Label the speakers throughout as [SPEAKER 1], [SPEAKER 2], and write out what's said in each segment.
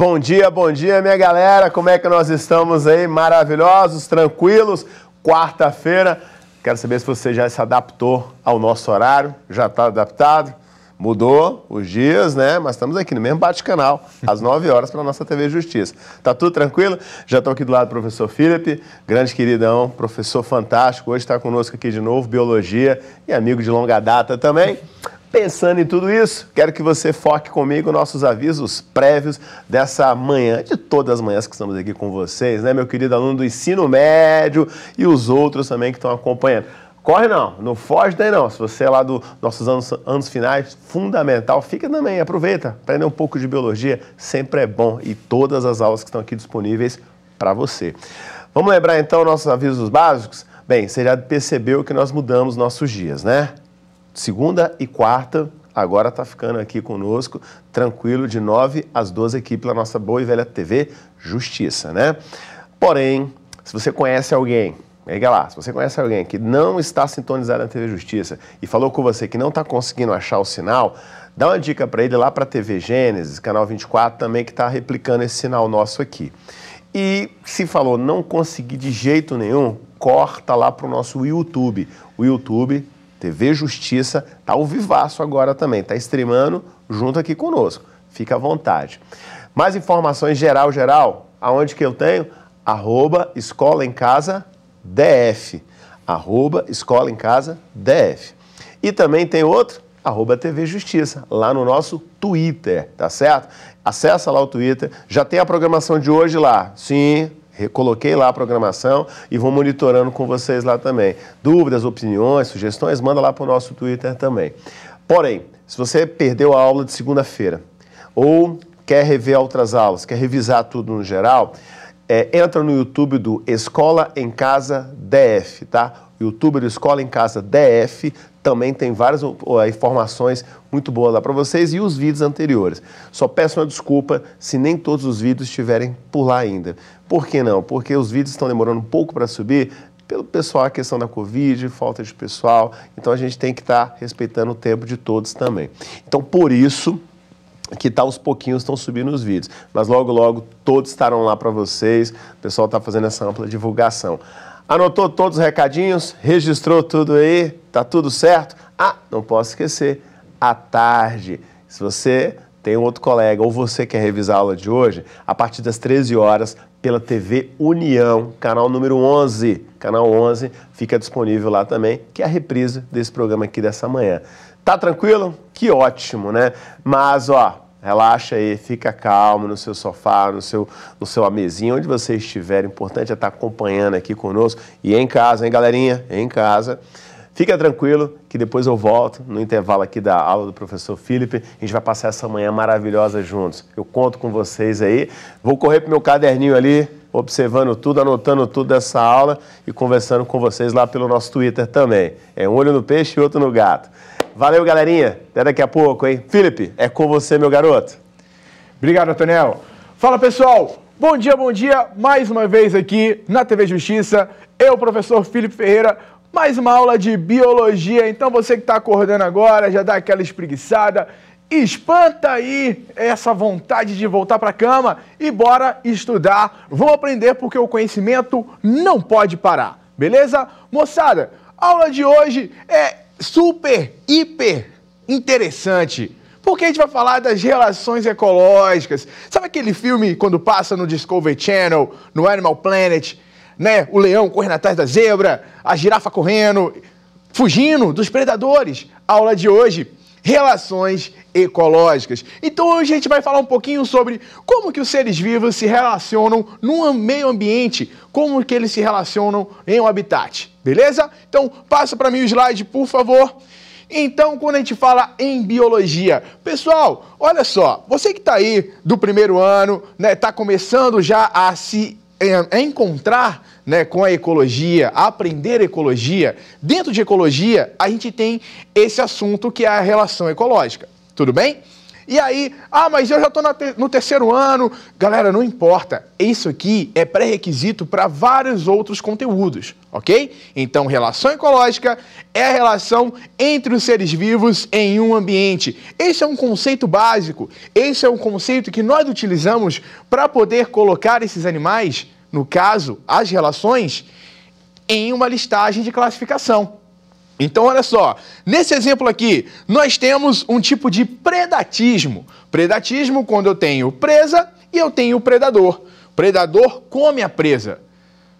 [SPEAKER 1] Bom dia, bom dia, minha galera. Como é que nós estamos aí? Maravilhosos, tranquilos. Quarta-feira. Quero saber se você já se adaptou ao nosso horário. Já está adaptado? Mudou os dias, né? Mas estamos aqui no mesmo bate-canal, às 9 horas, para nossa TV Justiça. Tá tudo tranquilo? Já estou aqui do lado do professor Felipe, grande queridão, professor fantástico. Hoje está conosco aqui de novo, biologia e amigo de longa data também. Pensando em tudo isso, quero que você foque comigo nossos avisos prévios dessa manhã, de todas as manhãs que estamos aqui com vocês, né, meu querido aluno do ensino médio e os outros também que estão acompanhando. Corre não, não foge daí não. Se você é lá dos nossos anos, anos finais, fundamental, fica também, aproveita, aprende um pouco de biologia, sempre é bom. E todas as aulas que estão aqui disponíveis para você. Vamos lembrar então nossos avisos básicos? Bem, você já percebeu que nós mudamos nossos dias, né? Segunda e quarta, agora está ficando aqui conosco, tranquilo, de 9 às 12 aqui pela nossa boa e velha TV Justiça, né? Porém, se você conhece alguém, liga lá, se você conhece alguém que não está sintonizado na TV Justiça e falou com você que não está conseguindo achar o sinal, dá uma dica para ele lá para a TV Gênesis, canal 24 também, que está replicando esse sinal nosso aqui. E se falou não conseguir de jeito nenhum, corta lá para o nosso YouTube. O YouTube TV Justiça, tá ao vivaço agora também, tá streamando junto aqui conosco. Fica à vontade. Mais informações geral, geral, aonde que eu tenho? Arroba Escola em Casa DF. Arroba Escola em Casa DF. E também tem outro, arroba TV Justiça, lá no nosso Twitter, tá certo? Acessa lá o Twitter, já tem a programação de hoje lá. Sim, Coloquei lá a programação e vou monitorando com vocês lá também. Dúvidas, opiniões, sugestões, manda lá para o nosso Twitter também. Porém, se você perdeu a aula de segunda-feira ou quer rever outras aulas, quer revisar tudo no geral, é, entra no YouTube do Escola em Casa DF, tá? YouTube do Escola em Casa DF, também tem várias uh, uh, informações muito boas lá para vocês e os vídeos anteriores. Só peço uma desculpa se nem todos os vídeos estiverem por lá ainda. Por que não? Porque os vídeos estão demorando um pouco para subir, pelo pessoal, a questão da Covid, falta de pessoal. Então a gente tem que estar tá respeitando o tempo de todos também. Então por isso que tá aos pouquinhos estão subindo os vídeos, mas logo logo todos estarão lá para vocês. O pessoal está fazendo essa ampla divulgação. Anotou todos os recadinhos? Registrou tudo aí? Tá tudo certo? Ah, não posso esquecer, à tarde, se você tem um outro colega ou você quer revisar a aula de hoje, a partir das 13 horas, pela TV União, canal número 11. Canal 11 fica disponível lá também, que é a reprise desse programa aqui dessa manhã. Tá tranquilo? Que ótimo, né? Mas, ó, Relaxa aí, fica calmo no seu sofá, no seu, no seu amesinho, onde você estiver. O importante é estar acompanhando aqui conosco. E em casa, hein, galerinha? Em casa. Fica tranquilo que depois eu volto no intervalo aqui da aula do professor Felipe. A gente vai passar essa manhã maravilhosa juntos. Eu conto com vocês aí. Vou correr pro meu caderninho ali, observando tudo, anotando tudo dessa aula e conversando com vocês lá pelo nosso Twitter também. É um olho no peixe e outro no gato. Valeu, galerinha. Até daqui a pouco, hein? Felipe, é com você, meu garoto.
[SPEAKER 2] Obrigado, Antonel. Fala, pessoal. Bom dia, bom dia. Mais uma vez aqui na TV Justiça. Eu, professor Felipe Ferreira, mais uma aula de biologia. Então, você que está acordando agora, já dá aquela espreguiçada, espanta aí essa vontade de voltar para a cama e bora estudar. vou aprender porque o conhecimento não pode parar, beleza? Moçada, a aula de hoje é super, hiper interessante. Porque a gente vai falar das relações ecológicas. Sabe aquele filme quando passa no Discovery Channel, no Animal Planet, né? O leão correndo atrás da zebra, a girafa correndo, fugindo dos predadores. A aula de hoje relações ecológicas. Então hoje a gente vai falar um pouquinho sobre como que os seres vivos se relacionam no meio ambiente, como que eles se relacionam em um habitat, beleza? Então passa para mim o slide, por favor. Então, quando a gente fala em biologia, pessoal, olha só, você que está aí do primeiro ano, né, está começando já a se é, encontrar né, com a ecologia, aprender ecologia. Dentro de ecologia, a gente tem esse assunto que é a relação ecológica. Tudo bem? E aí, ah, mas eu já estou no terceiro ano. Galera, não importa. Isso aqui é pré-requisito para vários outros conteúdos, ok? Então, relação ecológica é a relação entre os seres vivos em um ambiente. Esse é um conceito básico. Esse é um conceito que nós utilizamos para poder colocar esses animais no caso, as relações, em uma listagem de classificação. Então, olha só, nesse exemplo aqui, nós temos um tipo de predatismo. Predatismo quando eu tenho presa e eu tenho predador. Predador come a presa.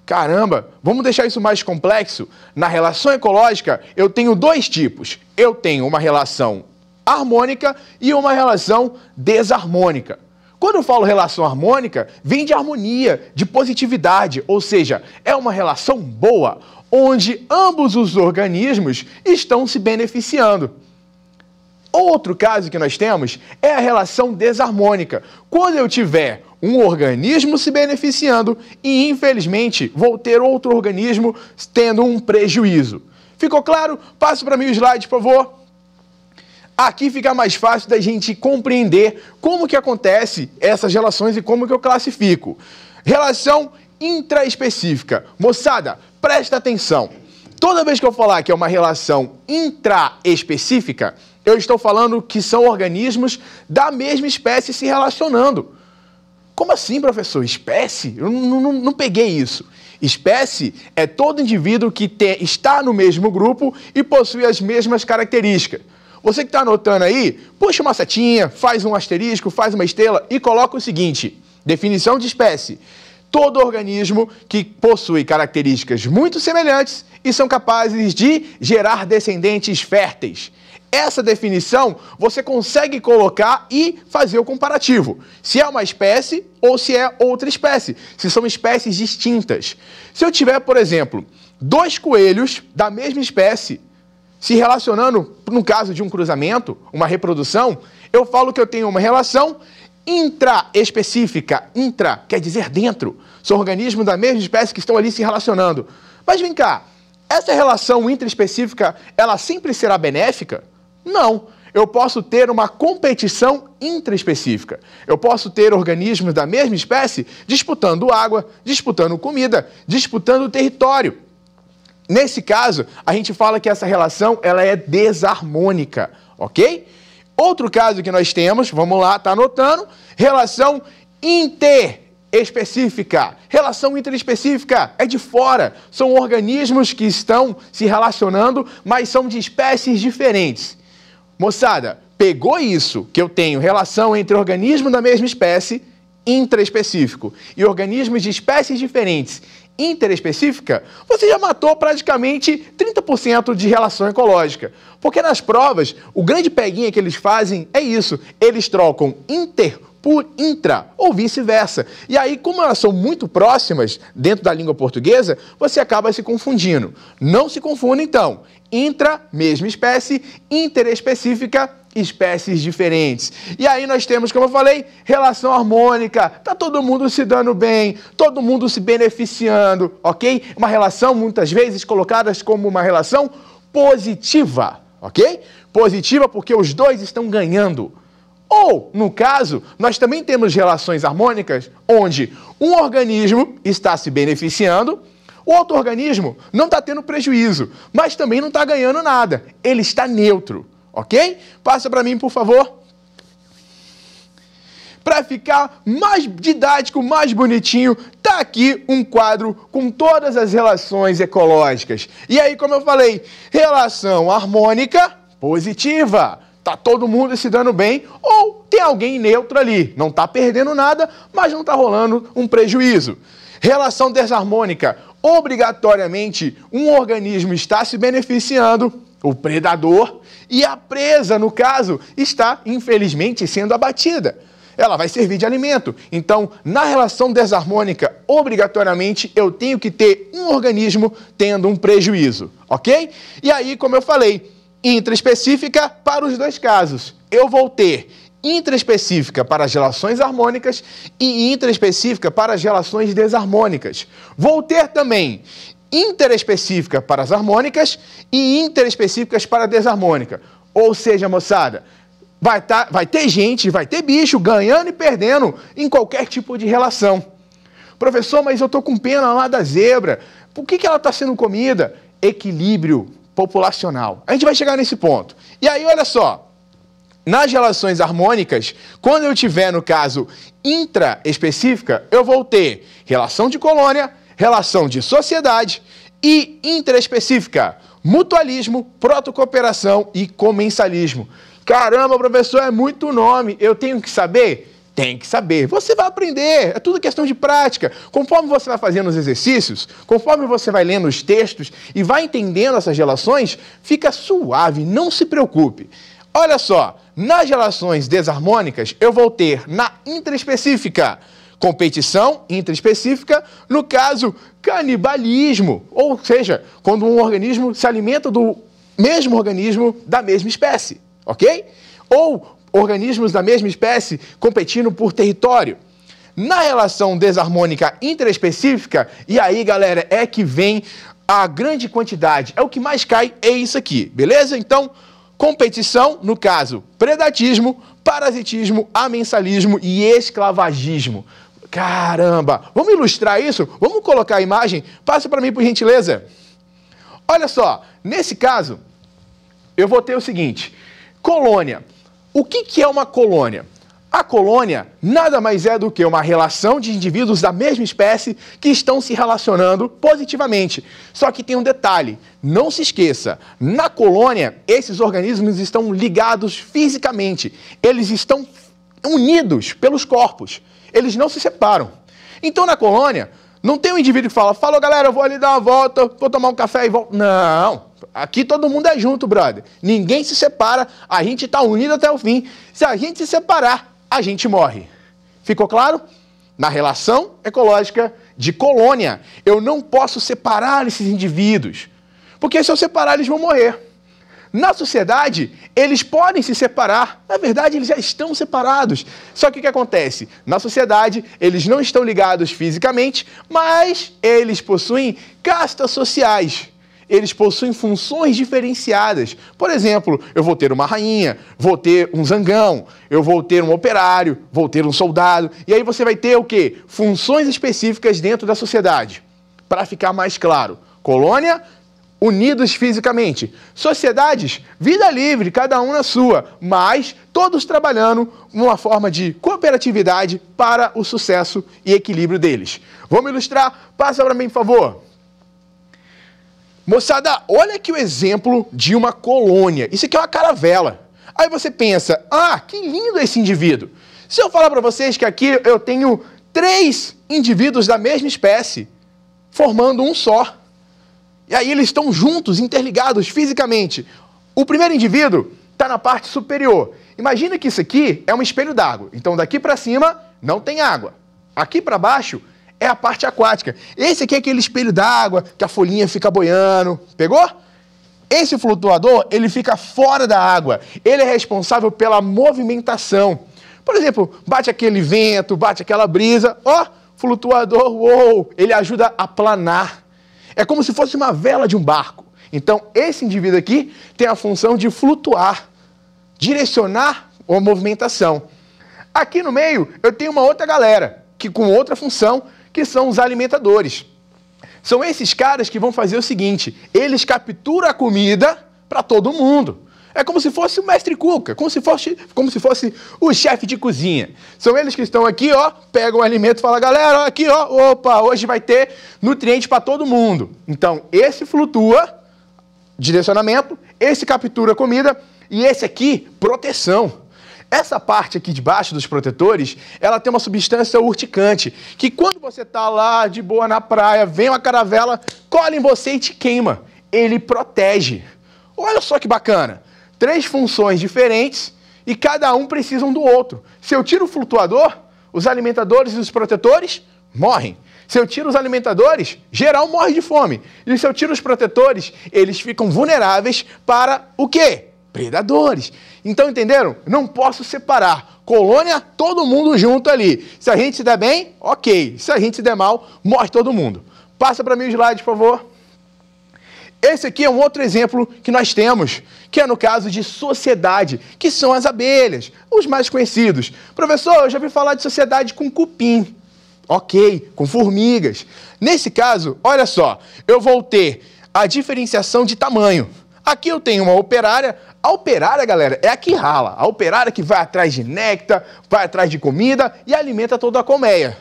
[SPEAKER 2] Caramba, vamos deixar isso mais complexo? Na relação ecológica, eu tenho dois tipos. Eu tenho uma relação harmônica e uma relação desarmônica. Quando eu falo relação harmônica, vem de harmonia, de positividade, ou seja, é uma relação boa, onde ambos os organismos estão se beneficiando. Outro caso que nós temos é a relação desarmônica. Quando eu tiver um organismo se beneficiando e, infelizmente, vou ter outro organismo tendo um prejuízo. Ficou claro? Passo para mim o slide, por favor. Aqui fica mais fácil da gente compreender como que acontece essas relações e como que eu classifico. Relação intraespecífica. Moçada, presta atenção. Toda vez que eu falar que é uma relação intraespecífica, eu estou falando que são organismos da mesma espécie se relacionando. Como assim, professor? Espécie? Eu não, não, não peguei isso. Espécie é todo indivíduo que te, está no mesmo grupo e possui as mesmas características. Você que está anotando aí, puxa uma setinha, faz um asterisco, faz uma estrela e coloca o seguinte: definição de espécie. Todo organismo que possui características muito semelhantes e são capazes de gerar descendentes férteis. Essa definição você consegue colocar e fazer o comparativo. Se é uma espécie ou se é outra espécie, se são espécies distintas. Se eu tiver, por exemplo, dois coelhos da mesma espécie, se relacionando, no caso de um cruzamento, uma reprodução, eu falo que eu tenho uma relação intraespecífica. Intra quer dizer dentro. São organismos da mesma espécie que estão ali se relacionando. Mas vem cá, essa relação intraespecífica, ela sempre será benéfica? Não. Eu posso ter uma competição intraespecífica. Eu posso ter organismos da mesma espécie disputando água, disputando comida, disputando território. Nesse caso, a gente fala que essa relação ela é desarmônica, ok? Outro caso que nós temos, vamos lá, tá anotando, relação interespecífica. Relação interespecífica é de fora, são organismos que estão se relacionando, mas são de espécies diferentes. Moçada, pegou isso que eu tenho relação entre organismos da mesma espécie intraespecífico e organismos de espécies diferentes interespecífica, você já matou praticamente 30% de relação ecológica. Porque nas provas, o grande peguinha que eles fazem é isso: eles trocam inter por intra ou vice-versa. E aí, como elas são muito próximas dentro da língua portuguesa, você acaba se confundindo. Não se confunda então. Intra, mesma espécie, interespecífica, espécies diferentes. E aí nós temos, como eu falei, relação harmônica, tá todo mundo se dando bem, todo mundo se beneficiando, ok? Uma relação muitas vezes colocada como uma relação positiva, ok? Positiva porque os dois estão ganhando. Ou, no caso, nós também temos relações harmônicas onde um organismo está se beneficiando, o outro organismo não está tendo prejuízo, mas também não está ganhando nada. Ele está neutro ok? Passa para mim, por favor. Para ficar mais didático, mais bonitinho, tá aqui um quadro com todas as relações ecológicas. E aí, como eu falei, relação harmônica positiva. Tá todo mundo se dando bem ou tem alguém neutro ali, não tá perdendo nada, mas não tá rolando um prejuízo. Relação desarmônica, obrigatoriamente um organismo está se beneficiando o predador, e a presa, no caso, está infelizmente sendo abatida. Ela vai servir de alimento. Então, na relação desarmônica, obrigatoriamente eu tenho que ter um organismo tendo um prejuízo, ok? E aí, como eu falei, intraespecífica para os dois casos. Eu vou ter intraespecífica para as relações harmônicas e intraespecífica para as relações desarmônicas. Vou ter também interespecífica para as harmônicas e interespecíficas para a desarmônica. Ou seja, moçada, vai, tá, vai ter gente, vai ter bicho ganhando e perdendo em qualquer tipo de relação. Professor, mas eu estou com pena lá da zebra. Por que, que ela está sendo comida? Equilíbrio populacional. A gente vai chegar nesse ponto. E aí, olha só. Nas relações harmônicas, quando eu tiver, no caso, intraespecífica, eu vou ter relação de colônia relação de sociedade e interespecífica, mutualismo, protocooperação e comensalismo. Caramba, professor, é muito nome, eu tenho que saber? Tem que saber. Você vai aprender. É tudo questão de prática. Conforme você vai fazendo os exercícios, conforme você vai lendo os textos e vai entendendo essas relações, fica suave, não se preocupe. Olha só, nas relações desarmônicas, eu vou ter na interespecífica competição intraespecífica, no caso, canibalismo, ou seja, quando um organismo se alimenta do mesmo organismo da mesma espécie, ok? Ou organismos da mesma espécie competindo por território. Na relação desarmônica interespecífica, e aí, galera, é que vem a grande quantidade, é o que mais cai, é isso aqui, beleza? Então, competição, no caso, predatismo, parasitismo, amensalismo e esclavagismo. Caramba! Vamos ilustrar isso? Vamos colocar a imagem? Passa para mim, por gentileza. Olha só, nesse caso, eu vou ter o seguinte: colônia. O que, que é uma colônia? A colônia nada mais é do que uma relação de indivíduos da mesma espécie que estão se relacionando positivamente. Só que tem um detalhe: não se esqueça, na colônia, esses organismos estão ligados fisicamente, eles estão unidos pelos corpos. Eles não se separam. Então, na colônia, não tem um indivíduo que fala, falou galera, eu vou ali dar uma volta, vou tomar um café e volto. Não. Aqui todo mundo é junto, brother. Ninguém se separa, a gente está unido até o fim. Se a gente se separar, a gente morre. Ficou claro? Na relação ecológica de colônia, eu não posso separar esses indivíduos, porque se eu separar, eles vão morrer na sociedade, eles podem se separar. Na verdade, eles já estão separados. Só que o que acontece? Na sociedade, eles não estão ligados fisicamente, mas eles possuem castas sociais. Eles possuem funções diferenciadas. Por exemplo, eu vou ter uma rainha, vou ter um zangão, eu vou ter um operário, vou ter um soldado. E aí você vai ter o quê? Funções específicas dentro da sociedade. Para ficar mais claro, colônia unidos fisicamente. Sociedades, vida livre, cada um na sua, mas todos trabalhando numa forma de cooperatividade para o sucesso e equilíbrio deles. Vamos ilustrar? Passa para mim, por favor. Moçada, olha aqui o exemplo de uma colônia. Isso aqui é uma caravela. Aí você pensa, ah, que lindo esse indivíduo. Se eu falar para vocês que aqui eu tenho três indivíduos da mesma espécie formando um só. E aí eles estão juntos, interligados fisicamente. O primeiro indivíduo está na parte superior. Imagina que isso aqui é um espelho d'água. Então daqui para cima não tem água. Aqui para baixo é a parte aquática. Esse aqui é aquele espelho d'água que a folhinha fica boiando. Pegou? Esse flutuador, ele fica fora da água. Ele é responsável pela movimentação. Por exemplo, bate aquele vento, bate aquela brisa, ó, flutuador, uou, ele ajuda a planar. É como se fosse uma vela de um barco. Então, esse indivíduo aqui tem a função de flutuar, direcionar a movimentação. Aqui no meio, eu tenho uma outra galera, que com outra função, que são os alimentadores. São esses caras que vão fazer o seguinte: eles capturam a comida para todo mundo. É como se fosse o mestre Cuca, como se fosse, como se fosse o chefe de cozinha. São eles que estão aqui, ó, pegam o alimento e falam, galera, aqui, ó, opa, hoje vai ter nutriente para todo mundo. Então, esse flutua, direcionamento, esse captura comida e esse aqui, proteção. Essa parte aqui de baixo dos protetores, ela tem uma substância urticante, que quando você está lá de boa na praia, vem uma caravela, cola em você e te queima. Ele protege. Olha só que bacana três funções diferentes e cada um precisa um do outro. Se eu tiro o flutuador, os alimentadores e os protetores morrem. Se eu tiro os alimentadores, geral morre de fome. E se eu tiro os protetores, eles ficam vulneráveis para o quê? Predadores. Então, entenderam? Não posso separar. Colônia, todo mundo junto ali. Se a gente se der bem, ok. Se a gente se der mal, morre todo mundo. Passa para mim o slide, por favor. Esse aqui é um outro exemplo que nós temos, que é no caso de sociedade, que são as abelhas, os mais conhecidos. Professor, eu já ouvi falar de sociedade com cupim. Ok, com formigas. Nesse caso, olha só, eu vou ter a diferenciação de tamanho. Aqui eu tenho uma operária. A operária, galera, é a que rala. A operária que vai atrás de néctar, vai atrás de comida e alimenta toda a colmeia.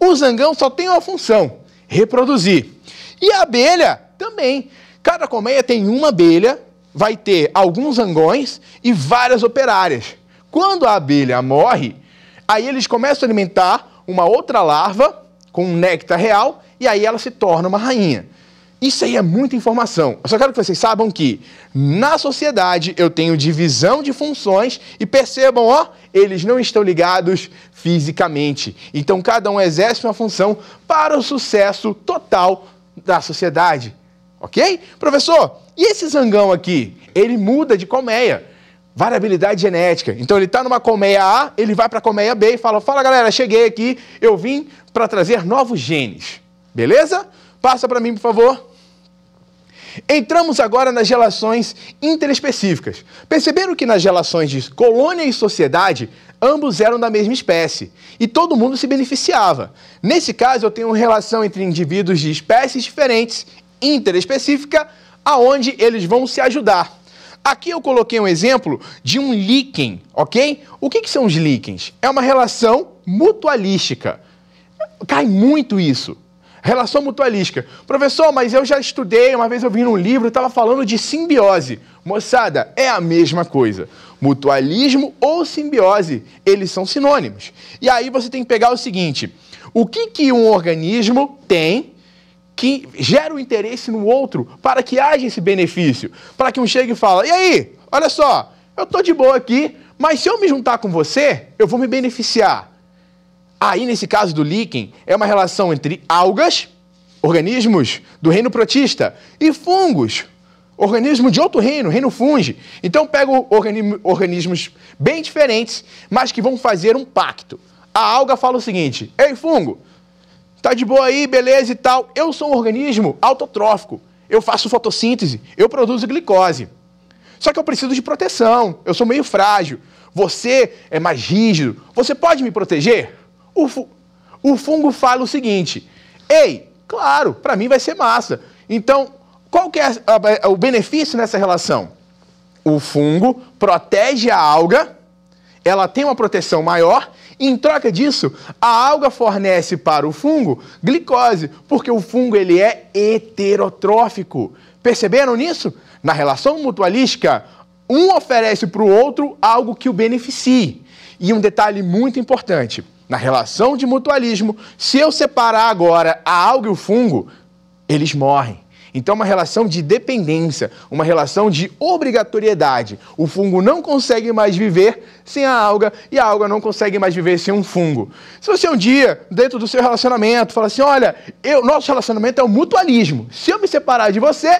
[SPEAKER 2] O zangão só tem uma função: reproduzir. E a abelha também. Cada colmeia tem uma abelha, vai ter alguns angões e várias operárias. Quando a abelha morre, aí eles começam a alimentar uma outra larva com um néctar real e aí ela se torna uma rainha. Isso aí é muita informação. Eu só quero que vocês saibam que na sociedade eu tenho divisão de funções e percebam, ó, eles não estão ligados fisicamente. Então cada um exerce uma função para o sucesso total da sociedade. Ok? Professor, e esse zangão aqui? Ele muda de colmeia. Variabilidade genética. Então ele está numa colmeia A, ele vai para a colmeia B e fala: Fala galera, cheguei aqui, eu vim para trazer novos genes. Beleza? Passa para mim, por favor. Entramos agora nas relações interespecíficas. Perceberam que nas relações de colônia e sociedade, ambos eram da mesma espécie e todo mundo se beneficiava. Nesse caso, eu tenho uma relação entre indivíduos de espécies diferentes interespecífica, aonde eles vão se ajudar. Aqui eu coloquei um exemplo de um líquen, ok? O que, que são os líquens? É uma relação mutualística. Cai muito isso. Relação mutualística. Professor, mas eu já estudei, uma vez eu vi num livro, estava falando de simbiose. Moçada, é a mesma coisa. Mutualismo ou simbiose, eles são sinônimos. E aí você tem que pegar o seguinte: o que, que um organismo tem que gera o interesse no outro para que haja esse benefício. Para que um chegue e fala, e aí, olha só, eu estou de boa aqui, mas se eu me juntar com você, eu vou me beneficiar. Aí, nesse caso do líquen, é uma relação entre algas, organismos do reino protista, e fungos, organismo de outro reino, reino funge. Então pego organi organismos bem diferentes, mas que vão fazer um pacto. A alga fala o seguinte: Ei, fungo, tá de boa aí, beleza e tal. Eu sou um organismo autotrófico. Eu faço fotossíntese, eu produzo glicose. Só que eu preciso de proteção, eu sou meio frágil. Você é mais rígido, você pode me proteger? O, fu o fungo fala o seguinte: ei, claro, para mim vai ser massa. Então, qual que é a, a, o benefício nessa relação? O fungo protege a alga, ela tem uma proteção maior em troca disso, a alga fornece para o fungo glicose, porque o fungo ele é heterotrófico. Perceberam nisso? Na relação mutualística, um oferece para o outro algo que o beneficie. E um detalhe muito importante: na relação de mutualismo, se eu separar agora a alga e o fungo, eles morrem. Então, é uma relação de dependência, uma relação de obrigatoriedade. O fungo não consegue mais viver sem a alga e a alga não consegue mais viver sem um fungo. Se você um dia, dentro do seu relacionamento, fala assim: olha, eu, nosso relacionamento é um mutualismo. Se eu me separar de você,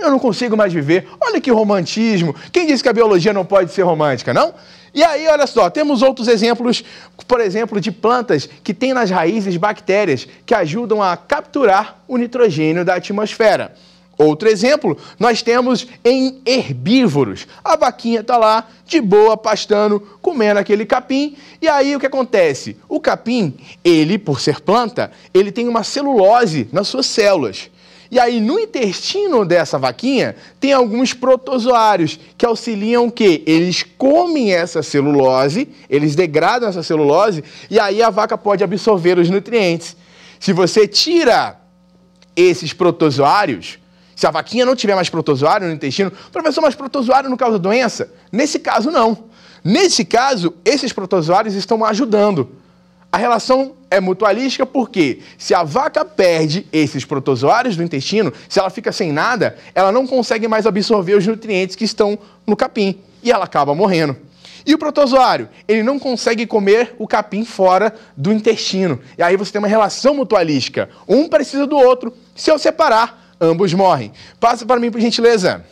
[SPEAKER 2] eu não consigo mais viver. Olha que romantismo. Quem disse que a biologia não pode ser romântica, não? E aí, olha só, temos outros exemplos, por exemplo, de plantas que têm nas raízes bactérias que ajudam a capturar o nitrogênio da atmosfera. Outro exemplo, nós temos em herbívoros. A vaquinha está lá, de boa, pastando, comendo aquele capim. E aí o que acontece? O capim, ele, por ser planta, ele tem uma celulose nas suas células. E aí, no intestino dessa vaquinha, tem alguns protozoários que auxiliam o quê? Eles comem essa celulose, eles degradam essa celulose, e aí a vaca pode absorver os nutrientes. Se você tira esses protozoários, se a vaquinha não tiver mais protozoário no intestino, professor, mas protozoário não causa doença? Nesse caso, não. Nesse caso, esses protozoários estão ajudando a relação é mutualística porque se a vaca perde esses protozoários do intestino, se ela fica sem nada, ela não consegue mais absorver os nutrientes que estão no capim e ela acaba morrendo. E o protozoário? Ele não consegue comer o capim fora do intestino. E aí você tem uma relação mutualística. Um precisa do outro. Se eu separar, ambos morrem. Passa para mim, por gentileza.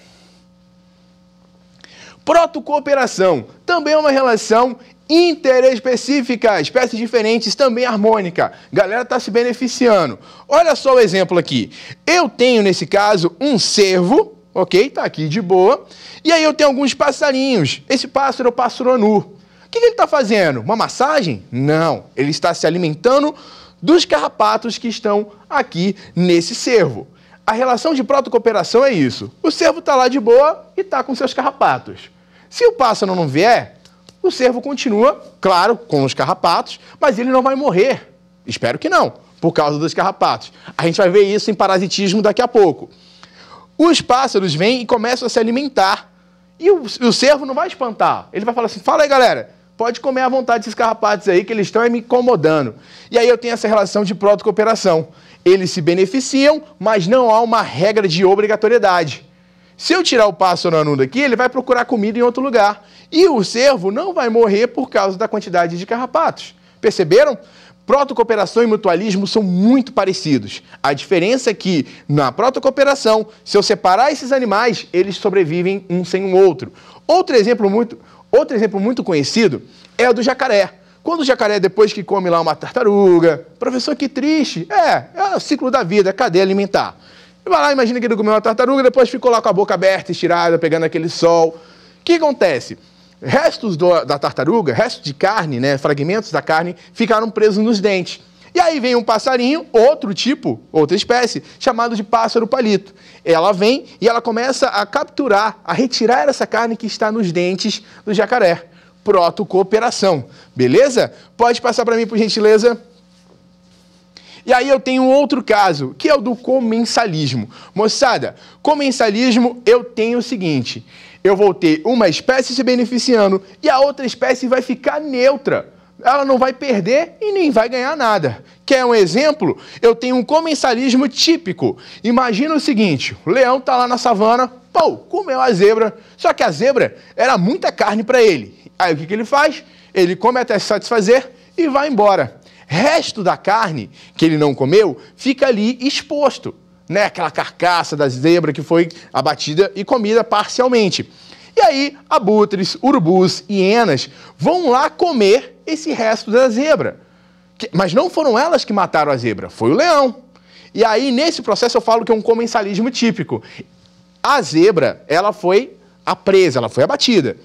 [SPEAKER 2] Protocooperação também é uma relação interespecífica, espécies diferentes, também harmônica. Galera está se beneficiando. Olha só o exemplo aqui. Eu tenho, nesse caso, um cervo, ok? Está aqui de boa. E aí eu tenho alguns passarinhos. Esse pássaro é o pássaro anu. O que, que ele está fazendo? Uma massagem? Não. Ele está se alimentando dos carrapatos que estão aqui nesse cervo. A relação de protocooperação é isso. O cervo está lá de boa e está com seus carrapatos. Se o pássaro não vier, o cervo continua, claro, com os carrapatos, mas ele não vai morrer. Espero que não, por causa dos carrapatos. A gente vai ver isso em parasitismo daqui a pouco. Os pássaros vêm e começam a se alimentar. E o, o cervo não vai espantar. Ele vai falar assim: fala aí, galera, pode comer à vontade esses carrapatos aí, que eles estão me incomodando. E aí eu tenho essa relação de protocooperação. Eles se beneficiam, mas não há uma regra de obrigatoriedade. Se eu tirar o pássaro anu aqui, ele vai procurar comida em outro lugar. E o cervo não vai morrer por causa da quantidade de carrapatos. Perceberam? Protocooperação e mutualismo são muito parecidos. A diferença é que, na protocooperação, se eu separar esses animais, eles sobrevivem um sem o outro. Outro exemplo muito, outro exemplo muito conhecido é o do jacaré. Quando o jacaré, depois que come lá uma tartaruga, professor, que triste. É, é o ciclo da vida, cadê alimentar. vai lá, imagina que ele comeu uma tartaruga, depois ficou lá com a boca aberta, estirada, pegando aquele sol. O que acontece? restos do, da tartaruga, restos de carne, né, fragmentos da carne, ficaram presos nos dentes. E aí vem um passarinho, outro tipo, outra espécie, chamado de pássaro palito. Ela vem e ela começa a capturar, a retirar essa carne que está nos dentes do jacaré. Proto cooperação, beleza? Pode passar para mim, por gentileza. E aí eu tenho outro caso, que é o do comensalismo. Moçada, comensalismo eu tenho o seguinte, eu vou ter uma espécie se beneficiando e a outra espécie vai ficar neutra. Ela não vai perder e nem vai ganhar nada. Quer um exemplo? Eu tenho um comensalismo típico. Imagina o seguinte: o leão está lá na savana, pô, comeu a zebra. Só que a zebra era muita carne para ele. Aí o que, que ele faz? Ele come até se satisfazer e vai embora resto da carne que ele não comeu fica ali exposto né, aquela carcaça da zebra que foi abatida e comida parcialmente. E aí, abutres, urubus, hienas vão lá comer esse resto da zebra. Mas não foram elas que mataram a zebra, foi o leão. E aí, nesse processo, eu falo que é um comensalismo típico. A zebra, ela foi a presa, ela foi abatida.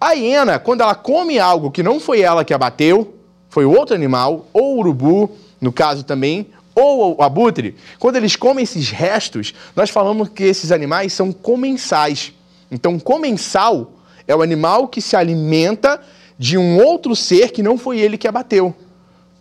[SPEAKER 2] A hiena, quando ela come algo que não foi ela que abateu, foi outro animal, ou urubu, no caso também, ou o abutre, quando eles comem esses restos, nós falamos que esses animais são comensais. Então, comensal é o animal que se alimenta de um outro ser que não foi ele que abateu.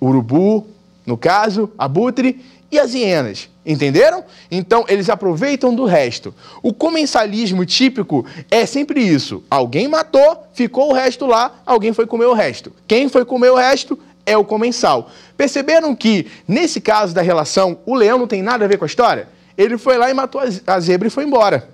[SPEAKER 2] Urubu, no caso, abutre e as hienas. Entenderam? Então, eles aproveitam do resto. O comensalismo típico é sempre isso: alguém matou, ficou o resto lá, alguém foi comer o resto. Quem foi comer o resto é o comensal. Perceberam que, nesse caso da relação, o leão não tem nada a ver com a história? Ele foi lá e matou a zebra e foi embora.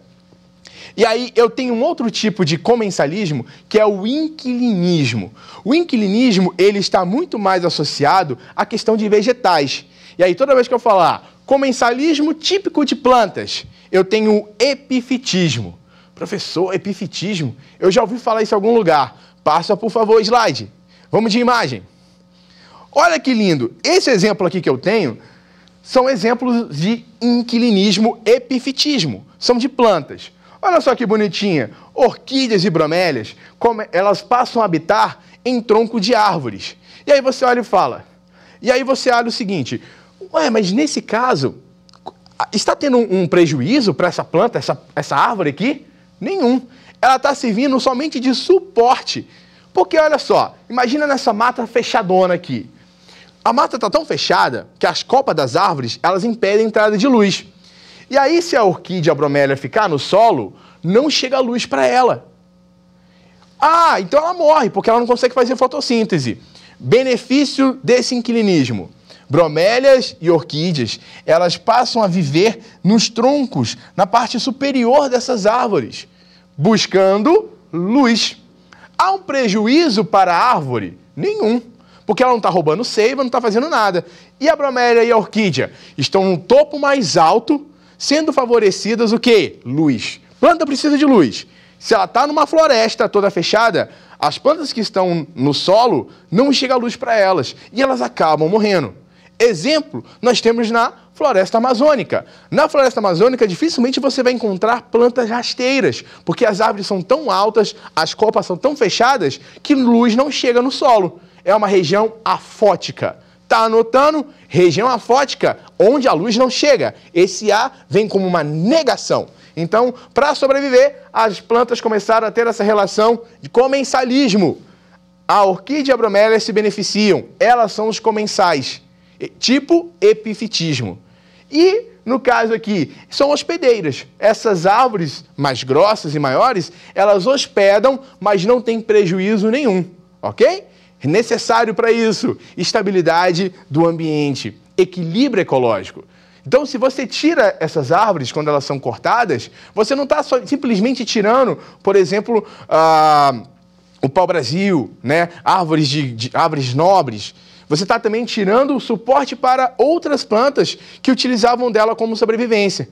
[SPEAKER 2] E aí eu tenho um outro tipo de comensalismo, que é o inquilinismo. O inquilinismo, ele está muito mais associado à questão de vegetais. E aí toda vez que eu falar ah, comensalismo típico de plantas, eu tenho epifitismo. Professor, epifitismo, eu já ouvi falar isso em algum lugar. Passa, por favor, slide. Vamos de imagem. Olha que lindo! Esse exemplo aqui que eu tenho são exemplos de inquilinismo epifitismo, são de plantas. Olha só que bonitinha! Orquídeas e bromélias, como elas passam a habitar em tronco de árvores. E aí você olha e fala. E aí você olha o seguinte: ué, mas nesse caso, está tendo um, um prejuízo para essa planta, essa, essa árvore aqui? Nenhum. Ela está servindo somente de suporte. Porque olha só, imagina nessa mata fechadona aqui. A mata está tão fechada que as copas das árvores elas impedem a entrada de luz. E aí, se a orquídea bromélia ficar no solo, não chega luz para ela. Ah, então ela morre, porque ela não consegue fazer fotossíntese. Benefício desse inquilinismo. Bromélias e orquídeas, elas passam a viver nos troncos, na parte superior dessas árvores, buscando luz. Há um prejuízo para a árvore? Nenhum porque ela não está roubando seiva, não está fazendo nada. E a bromélia e a orquídea estão no topo mais alto, sendo favorecidas o quê? Luz. Planta precisa de luz. Se ela está numa floresta toda fechada, as plantas que estão no solo não chega luz para elas e elas acabam morrendo. Exemplo, nós temos na floresta amazônica. Na floresta amazônica, dificilmente você vai encontrar plantas rasteiras, porque as árvores são tão altas, as copas são tão fechadas, que luz não chega no solo é uma região afótica. Tá anotando? Região afótica, onde a luz não chega. Esse A vem como uma negação. Então, para sobreviver, as plantas começaram a ter essa relação de comensalismo. A orquídea e a bromélia se beneficiam, elas são os comensais, tipo epifitismo. E, no caso aqui, são hospedeiras. Essas árvores mais grossas e maiores, elas hospedam, mas não tem prejuízo nenhum, ok? É necessário para isso: estabilidade do ambiente, equilíbrio ecológico. Então, se você tira essas árvores quando elas são cortadas, você não está simplesmente tirando, por exemplo, o pau-brasil, né? árvores, de, de, árvores nobres. Você está também tirando o suporte para outras plantas que utilizavam dela como sobrevivência.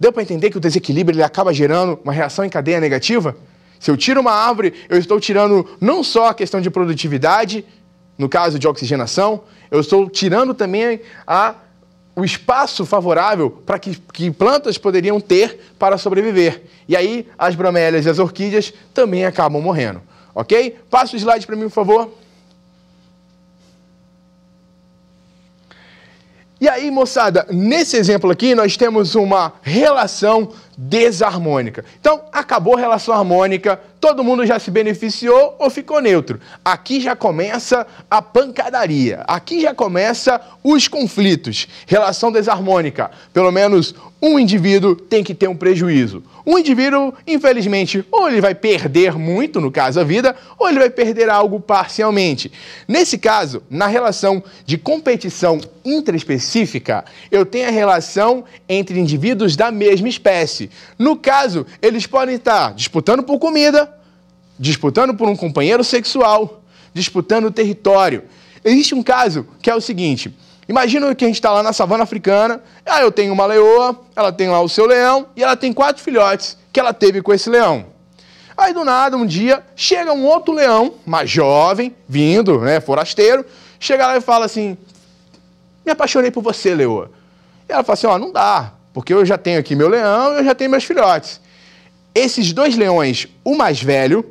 [SPEAKER 2] Deu para entender que o desequilíbrio ele acaba gerando uma reação em cadeia negativa? Se eu tiro uma árvore, eu estou tirando não só a questão de produtividade, no caso de oxigenação, eu estou tirando também a, o espaço favorável para que, que plantas poderiam ter para sobreviver. E aí as bromélias e as orquídeas também acabam morrendo. Ok? Passa o slide para mim, por favor. E aí, moçada, nesse exemplo aqui, nós temos uma relação desarmônica. Então, acabou a relação harmônica, todo mundo já se beneficiou ou ficou neutro. Aqui já começa a pancadaria, aqui já começa os conflitos. Relação desarmônica, pelo menos um indivíduo tem que ter um prejuízo. Um indivíduo, infelizmente, ou ele vai perder muito, no caso a vida, ou ele vai perder algo parcialmente. Nesse caso, na relação de competição intraespecífica, eu tenho a relação entre indivíduos da mesma espécie. No caso, eles podem estar disputando por comida, disputando por um companheiro sexual, disputando território. Existe um caso que é o seguinte: imagina que a gente está lá na savana africana, ah, eu tenho uma leoa, ela tem lá o seu leão e ela tem quatro filhotes que ela teve com esse leão. Aí do nada, um dia, chega um outro leão, mais jovem, vindo, né, forasteiro, chega lá e fala assim: Me apaixonei por você, leoa. E ela fala assim: Ó, oh, não dá, porque eu já tenho aqui meu leão e eu já tenho meus filhotes. Esses dois leões, o mais velho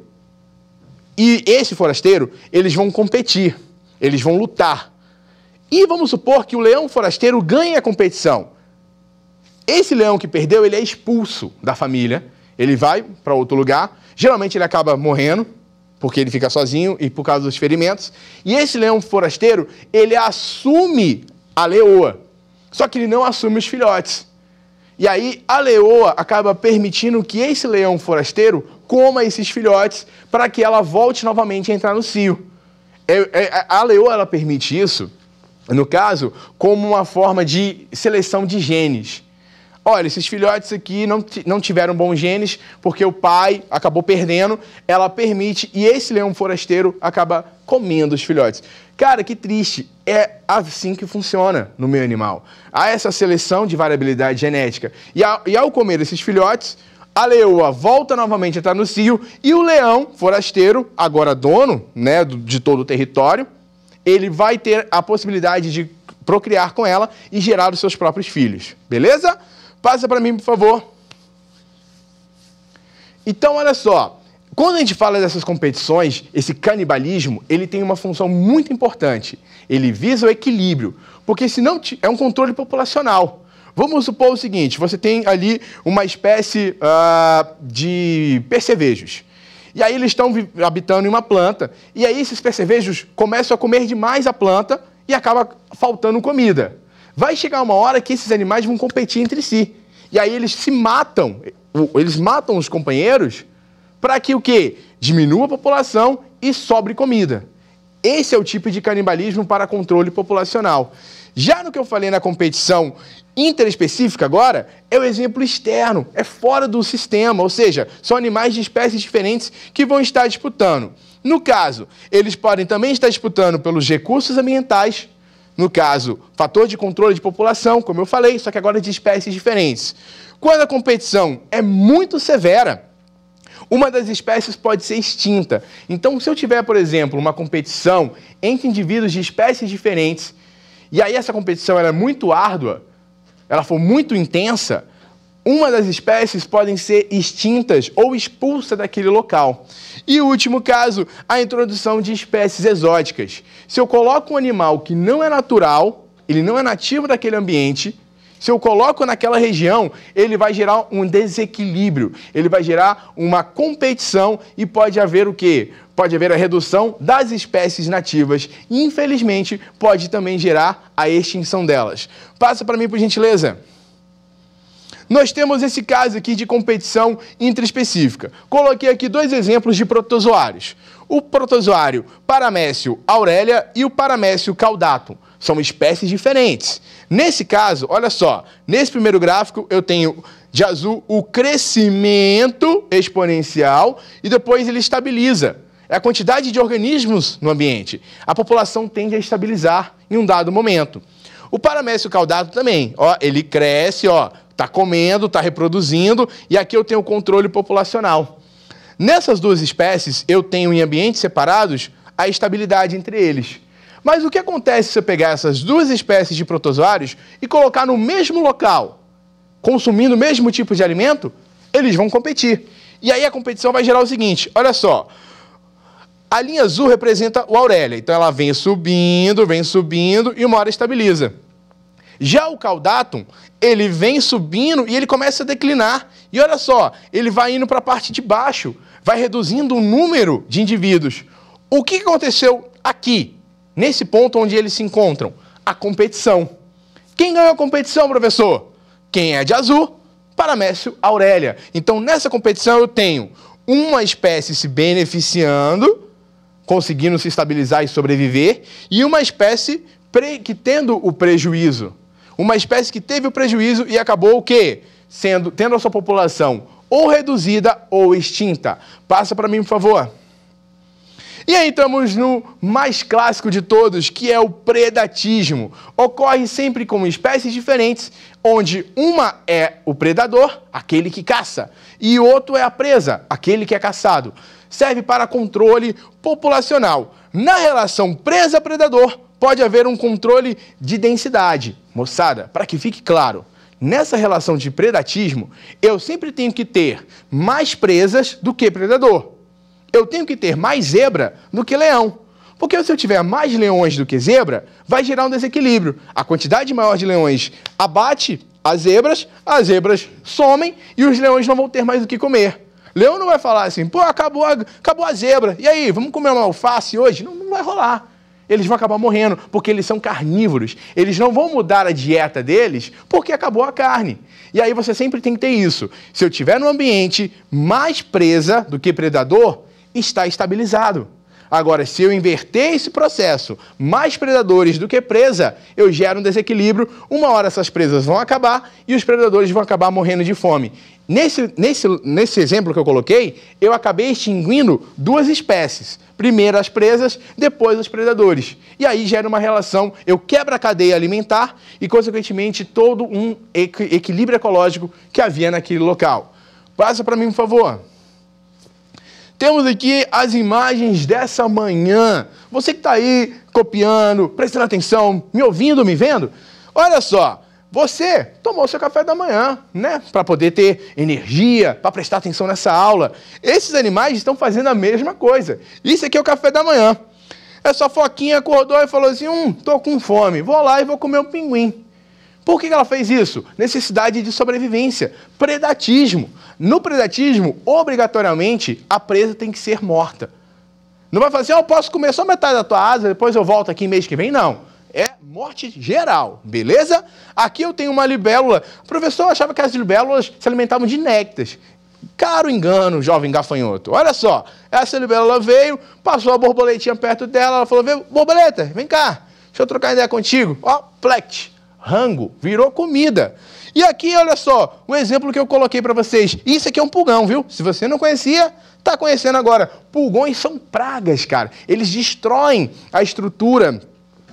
[SPEAKER 2] e esse forasteiro, eles vão competir, eles vão lutar. E vamos supor que o leão forasteiro ganhe a competição. Esse leão que perdeu, ele é expulso da família, ele vai para outro lugar, geralmente ele acaba morrendo, porque ele fica sozinho e por causa dos ferimentos. E esse leão forasteiro, ele assume a leoa, só que ele não assume os filhotes. E aí a leoa acaba permitindo que esse leão forasteiro coma esses filhotes para que ela volte novamente a entrar no cio. É, é, a leoa ela permite isso, no caso, como uma forma de seleção de genes. Olha, esses filhotes aqui não, não tiveram bons genes porque o pai acabou perdendo. Ela permite e esse leão forasteiro acaba comendo os filhotes. Cara, que triste. É assim que funciona no meio animal. Há essa seleção de variabilidade genética. E, e ao comer esses filhotes, a leoa volta novamente a estar no cio e o leão, forasteiro, agora dono né, de todo o território, ele vai ter a possibilidade de procriar com ela e gerar os seus próprios filhos. Beleza? Passa para mim, por favor. Então, olha só. Quando a gente fala dessas competições, esse canibalismo, ele tem uma função muito importante. Ele visa o equilíbrio, porque senão é um controle populacional. Vamos supor o seguinte, você tem ali uma espécie uh, de percevejos. E aí eles estão habitando em uma planta, e aí esses percevejos começam a comer demais a planta e acaba faltando comida. Vai chegar uma hora que esses animais vão competir entre si. E aí eles se matam, eles matam os companheiros para que o quê? Diminua a população e sobre comida. Esse é o tipo de canibalismo para controle populacional. Já no que eu falei na competição interespecífica agora, é o exemplo externo, é fora do sistema, ou seja, são animais de espécies diferentes que vão estar disputando. No caso, eles podem também estar disputando pelos recursos ambientais, no caso, fator de controle de população, como eu falei, só que agora de espécies diferentes. Quando a competição é muito severa, uma das espécies pode ser extinta. Então, se eu tiver, por exemplo, uma competição entre indivíduos de espécies diferentes, e aí essa competição era é muito árdua, ela for muito intensa, uma das espécies podem ser extintas ou expulsa daquele local. E o último caso, a introdução de espécies exóticas. Se eu coloco um animal que não é natural, ele não é nativo daquele ambiente, se eu coloco naquela região, ele vai gerar um desequilíbrio, ele vai gerar uma competição e pode haver o quê? Pode haver a redução das espécies nativas e, infelizmente, pode também gerar a extinção delas. Passa para mim, por gentileza. Nós temos esse caso aqui de competição intraespecífica. Coloquei aqui dois exemplos de protozoários. O protozoário Paramécio aurelia e o Paramécio caudatum. São espécies diferentes. Nesse caso, olha só, nesse primeiro gráfico eu tenho de azul o crescimento exponencial e depois ele estabiliza. É a quantidade de organismos no ambiente. A população tende a estabilizar em um dado momento. O paramécio caudado também, ó, ele cresce, ó, tá comendo, tá reproduzindo e aqui eu tenho o controle populacional. Nessas duas espécies, eu tenho em ambientes separados a estabilidade entre eles. Mas o que acontece se eu pegar essas duas espécies de protozoários e colocar no mesmo local, consumindo o mesmo tipo de alimento? Eles vão competir. E aí a competição vai gerar o seguinte: olha só. A linha azul representa o Aurélia, então ela vem subindo, vem subindo e uma hora estabiliza. Já o caudatum, ele vem subindo e ele começa a declinar. E olha só, ele vai indo para a parte de baixo, vai reduzindo o número de indivíduos. O que aconteceu aqui? Nesse ponto onde eles se encontram, a competição. Quem ganhou a competição, professor? Quem é de azul? Paramécio Aurélia. Então, nessa competição, eu tenho uma espécie se beneficiando, conseguindo se estabilizar e sobreviver, e uma espécie que tendo o prejuízo. Uma espécie que teve o prejuízo e acabou o quê? Sendo, tendo a sua população ou reduzida ou extinta. Passa para mim, por favor. E aí entramos no mais clássico de todos, que é o predatismo. Ocorre sempre com espécies diferentes, onde uma é o predador, aquele que caça, e outro é a presa, aquele que é caçado. Serve para controle populacional. Na relação presa-predador, pode haver um controle de densidade. Moçada, para que fique claro, nessa relação de predatismo, eu sempre tenho que ter mais presas do que predador eu tenho que ter mais zebra do que leão. Porque se eu tiver mais leões do que zebra, vai gerar um desequilíbrio. A quantidade maior de leões abate as zebras, as zebras somem e os leões não vão ter mais o que comer. Leão não vai falar assim, pô, acabou a, acabou a zebra, e aí, vamos comer uma alface hoje? Não, não vai rolar. Eles vão acabar morrendo, porque eles são carnívoros. Eles não vão mudar a dieta deles porque acabou a carne. E aí você sempre tem que ter isso. Se eu tiver num ambiente mais presa do que predador, está estabilizado. Agora, se eu inverter esse processo, mais predadores do que presa, eu gero um desequilíbrio. Uma hora essas presas vão acabar e os predadores vão acabar morrendo de fome. Nesse, nesse, nesse exemplo que eu coloquei, eu acabei extinguindo duas espécies. Primeiro as presas, depois os predadores. E aí gera uma relação, eu quebro a cadeia alimentar e, consequentemente, todo um equilíbrio ecológico que havia naquele local. Passa para mim, por favor. Temos aqui as imagens dessa manhã. Você que está aí copiando, prestando atenção, me ouvindo, me vendo, olha só. Você tomou seu café da manhã, né? Para poder ter energia, para prestar atenção nessa aula. Esses animais estão fazendo a mesma coisa. Isso aqui é o café da manhã. Essa foquinha acordou e falou assim: Hum, tô com fome, vou lá e vou comer um pinguim. Por que ela fez isso? Necessidade de sobrevivência, predatismo. No predatismo, obrigatoriamente, a presa tem que ser morta. Não vai fazer, assim, oh, eu posso comer só metade da tua asa, depois eu volto aqui mês que vem, não. É morte geral, beleza? Aqui eu tenho uma libélula. O professor achava que as libélulas se alimentavam de néctar. Caro engano, jovem gafanhoto. Olha só, essa libélula veio, passou a borboletinha perto dela, ela falou, borboleta, vem cá, deixa eu trocar ideia contigo. Ó, plect rango, virou comida. E aqui, olha só, o exemplo que eu coloquei para vocês. Isso aqui é um pulgão, viu? Se você não conhecia, tá conhecendo agora. Pulgões são pragas, cara. Eles destroem a estrutura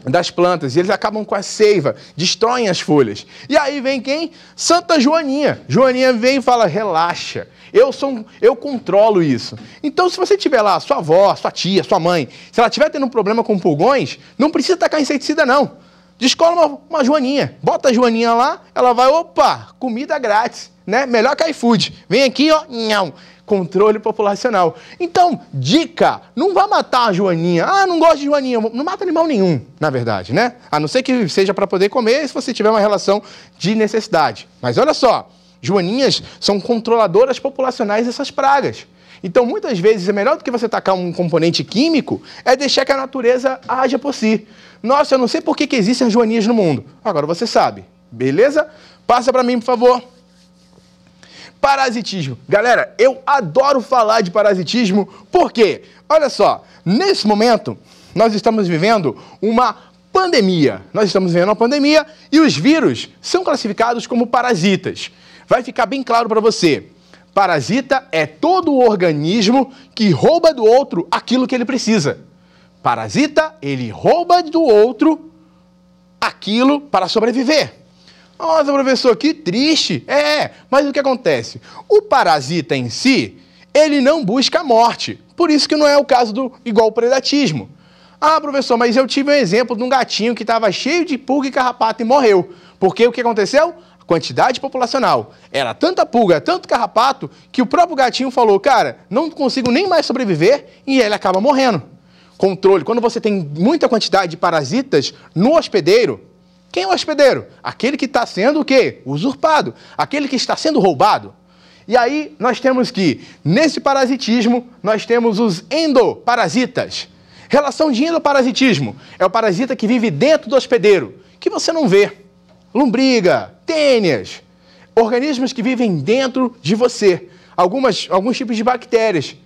[SPEAKER 2] das plantas, e eles acabam com a seiva, destroem as folhas. E aí vem quem? Santa Joaninha. Joaninha vem e fala: "Relaxa, eu sou eu controlo isso". Então, se você tiver lá sua avó, sua tia, sua mãe, se ela tiver tendo um problema com pulgões, não precisa tacar inseticida não descola uma, uma joaninha. Bota a joaninha lá, ela vai, opa, comida grátis, né? Melhor que iFood. Vem aqui, ó, nham, controle populacional. Então, dica, não vá matar a joaninha. Ah, não gosto de joaninha. Não mata animal nenhum, na verdade, né? A não ser que seja para poder comer, se você tiver uma relação de necessidade. Mas olha só, joaninhas são controladoras populacionais dessas pragas. Então, muitas vezes, é melhor do que você tacar um componente químico, é deixar que a natureza haja por si. Nossa, eu não sei por que, que existem as no mundo. Agora você sabe. Beleza? Passa para mim, por favor. Parasitismo. Galera, eu adoro falar de parasitismo, porque, olha só, nesse momento, nós estamos vivendo uma pandemia. Nós estamos vivendo uma pandemia e os vírus são classificados como parasitas. Vai ficar bem claro para você. Parasita é todo o organismo que rouba do outro aquilo que ele precisa. Parasita, ele rouba do outro aquilo para sobreviver. Nossa, professor, que triste. É, mas o que acontece? O parasita em si, ele não busca a morte. Por isso que não é o caso do igual o predatismo. Ah, professor, mas eu tive um exemplo de um gatinho que estava cheio de pulga e carrapato e morreu. Porque o que aconteceu? quantidade populacional. Era tanta pulga, tanto carrapato, que o próprio gatinho falou, cara, não consigo nem mais sobreviver e ele acaba morrendo. Controle. Quando você tem muita quantidade de parasitas no hospedeiro, quem é o hospedeiro? Aquele que está sendo o quê? Usurpado. Aquele que está sendo roubado. E aí nós temos que, nesse parasitismo, nós temos os endoparasitas. Relação de endoparasitismo é o parasita que vive dentro do hospedeiro, que você não vê. Lombriga, tênias, organismos que vivem dentro de você, algumas, alguns tipos de bactérias.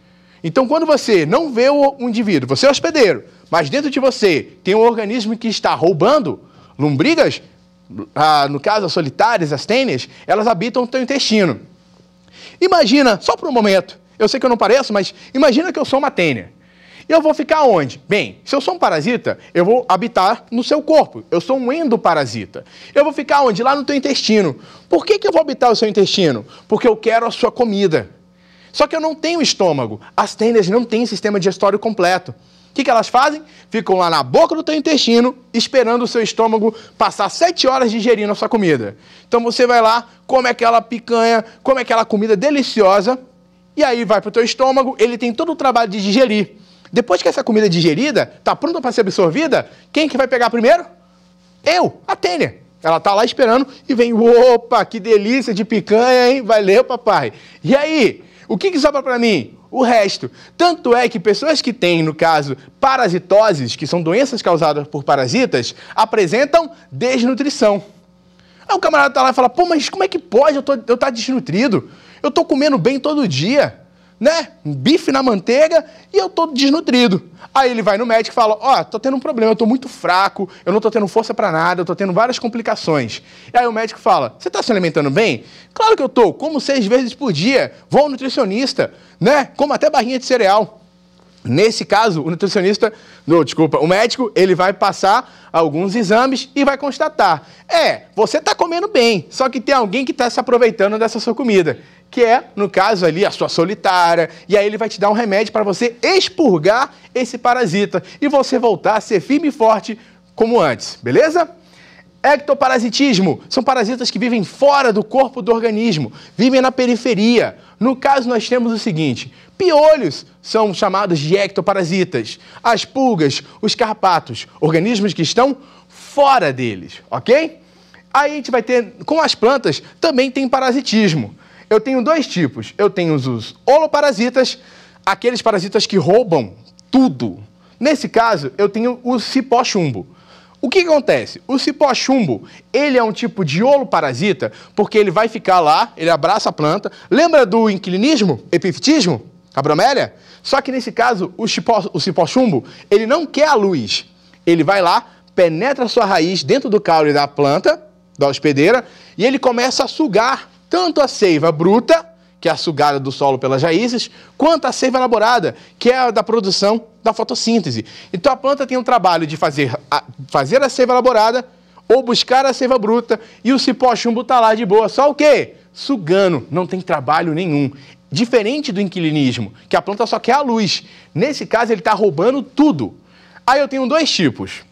[SPEAKER 2] Então, quando você não vê um indivíduo, você é hospedeiro, mas dentro de você tem um organismo que está roubando lombrigas, ah, no caso as solitárias, as tênias, elas habitam o teu intestino. Imagina, só por um momento, eu sei que eu não pareço, mas imagina que eu sou uma tênia eu vou ficar onde? Bem, se eu sou um parasita, eu vou habitar no seu corpo. Eu sou um endoparasita. Eu vou ficar onde? Lá no teu intestino. Por que, que eu vou habitar o seu intestino? Porque eu quero a sua comida. Só que eu não tenho estômago. As tendas não têm sistema digestório completo. O que, que elas fazem? Ficam lá na boca do teu intestino, esperando o seu estômago passar sete horas digerindo a sua comida. Então você vai lá, come aquela picanha, come aquela comida deliciosa, e aí vai para o teu estômago, ele tem todo o trabalho de digerir. Depois que essa comida é digerida, está pronta para ser absorvida, quem que vai pegar primeiro? Eu, a tênia. Ela tá lá esperando e vem, opa, que delícia de picanha, hein? Valeu, papai. E aí, o que, que sobra para mim? O resto. Tanto é que pessoas que têm, no caso, parasitoses, que são doenças causadas por parasitas, apresentam desnutrição. Aí o camarada tá lá e fala, pô, mas como é que pode eu, tô, eu tá desnutrido? Eu estou comendo bem todo dia né? Um bife na manteiga e eu tô desnutrido. Aí ele vai no médico e fala: Ó, oh, tô tendo um problema, eu tô muito fraco, eu não tô tendo força para nada, eu tô tendo várias complicações. E aí o médico fala: Você tá se alimentando bem? Claro que eu tô, como seis vezes por dia, vou ao nutricionista, né? Como até barrinha de cereal. Nesse caso, o nutricionista, não, desculpa, o médico, ele vai passar alguns exames e vai constatar: é, você está comendo bem, só que tem alguém que está se aproveitando dessa sua comida que é, no caso ali, a sua solitária, e aí ele vai te dar um remédio para você expurgar esse parasita e você voltar a ser firme e forte como antes, beleza? Ectoparasitismo são parasitas que vivem fora do corpo do organismo, vivem na periferia. No caso, nós temos o seguinte: piolhos são chamados de ectoparasitas, as pulgas, os carpatos, organismos que estão fora deles, ok? Aí a gente vai ter, com as plantas, também tem parasitismo eu tenho dois tipos. Eu tenho os holoparasitas, aqueles parasitas que roubam tudo. Nesse caso, eu tenho o cipó-chumbo. O que acontece? O cipó-chumbo, ele é um tipo de holoparasita, porque ele vai ficar lá, ele abraça a planta. Lembra do inquilinismo, epifitismo, a bromélia? Só que nesse caso, o cipó-chumbo, ele não quer a luz. Ele vai lá, penetra sua raiz dentro do caule da planta, da hospedeira, e ele começa a sugar tanto a seiva bruta, que é a sugada do solo pelas raízes, quanto a seiva elaborada, que é a da produção da fotossíntese. Então a planta tem um trabalho de fazer a, fazer a seiva elaborada ou buscar a seiva bruta, e o cipó chumbo está lá de boa, só o quê? Sugando, não tem trabalho nenhum. Diferente do inquilinismo, que a planta só quer a luz. Nesse caso, ele está roubando tudo. Aí eu tenho dois tipos.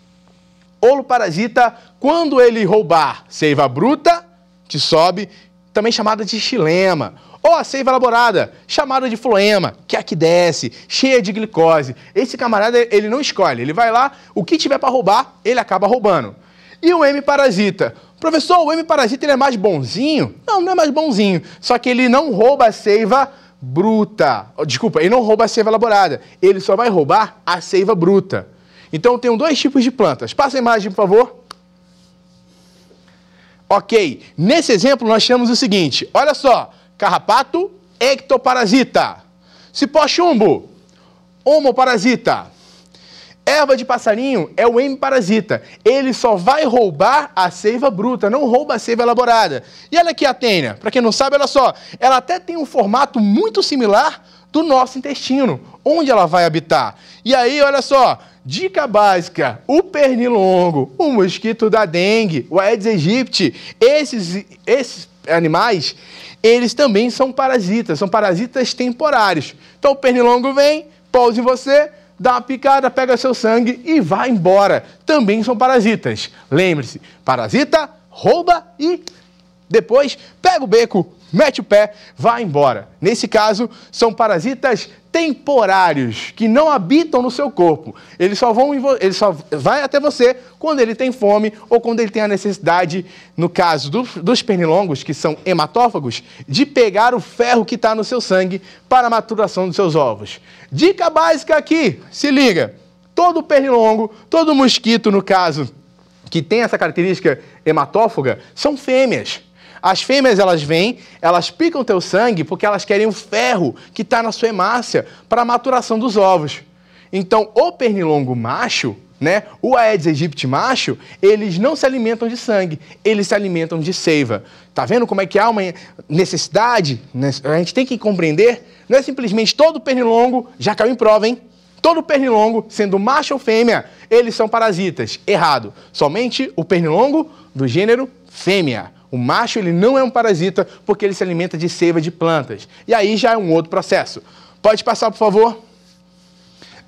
[SPEAKER 2] Olo parasita, quando ele roubar seiva bruta, te sobe, também chamada de xilema, ou a seiva elaborada, chamada de floema, que é a que desce, cheia de glicose. Esse camarada, ele não escolhe, ele vai lá, o que tiver para roubar, ele acaba roubando. E o M parasita? Professor, o M parasita ele é mais bonzinho? Não, não é mais bonzinho, só que ele não rouba a seiva bruta. Oh, desculpa, ele não rouba a seiva elaborada, ele só vai roubar a seiva bruta. Então, tem dois tipos de plantas. Passa a imagem, por favor. Ok, nesse exemplo nós temos o seguinte, olha só, carrapato, ectoparasita, cipó-chumbo, homoparasita, erva de passarinho é o hemiparasita, ele só vai roubar a seiva bruta, não rouba a seiva elaborada. E olha aqui a tênia, para quem não sabe, olha só, ela até tem um formato muito similar do nosso intestino, onde ela vai habitar. E aí, olha só, Dica básica: o pernilongo, o mosquito da dengue, o Aedes aegypti, esses, esses animais, eles também são parasitas, são parasitas temporários. Então o pernilongo vem, pousa em você, dá uma picada, pega seu sangue e vai embora. Também são parasitas. Lembre-se, parasita rouba e depois pega o beco, mete o pé, vai embora. Nesse caso, são parasitas temporários que não habitam no seu corpo. Eles só vão ele só vai até você quando ele tem fome ou quando ele tem a necessidade, no caso do, dos pernilongos, que são hematófagos, de pegar o ferro que está no seu sangue para a maturação dos seus ovos. Dica básica aqui, se liga. Todo pernilongo, todo mosquito, no caso, que tem essa característica hematófaga, são fêmeas. As fêmeas, elas vêm, elas picam teu sangue porque elas querem o ferro que está na sua hemácia para a maturação dos ovos. Então, o pernilongo macho, né, o Aedes aegypti macho, eles não se alimentam de sangue, eles se alimentam de seiva. Tá vendo como é que há uma necessidade? Né, a gente tem que compreender, não é simplesmente todo pernilongo já caiu em prova, hein? Todo pernilongo, sendo macho ou fêmea, eles são parasitas. Errado. Somente o pernilongo do gênero fêmea. O macho ele não é um parasita porque ele se alimenta de seiva de plantas. E aí já é um outro processo. Pode passar, por favor?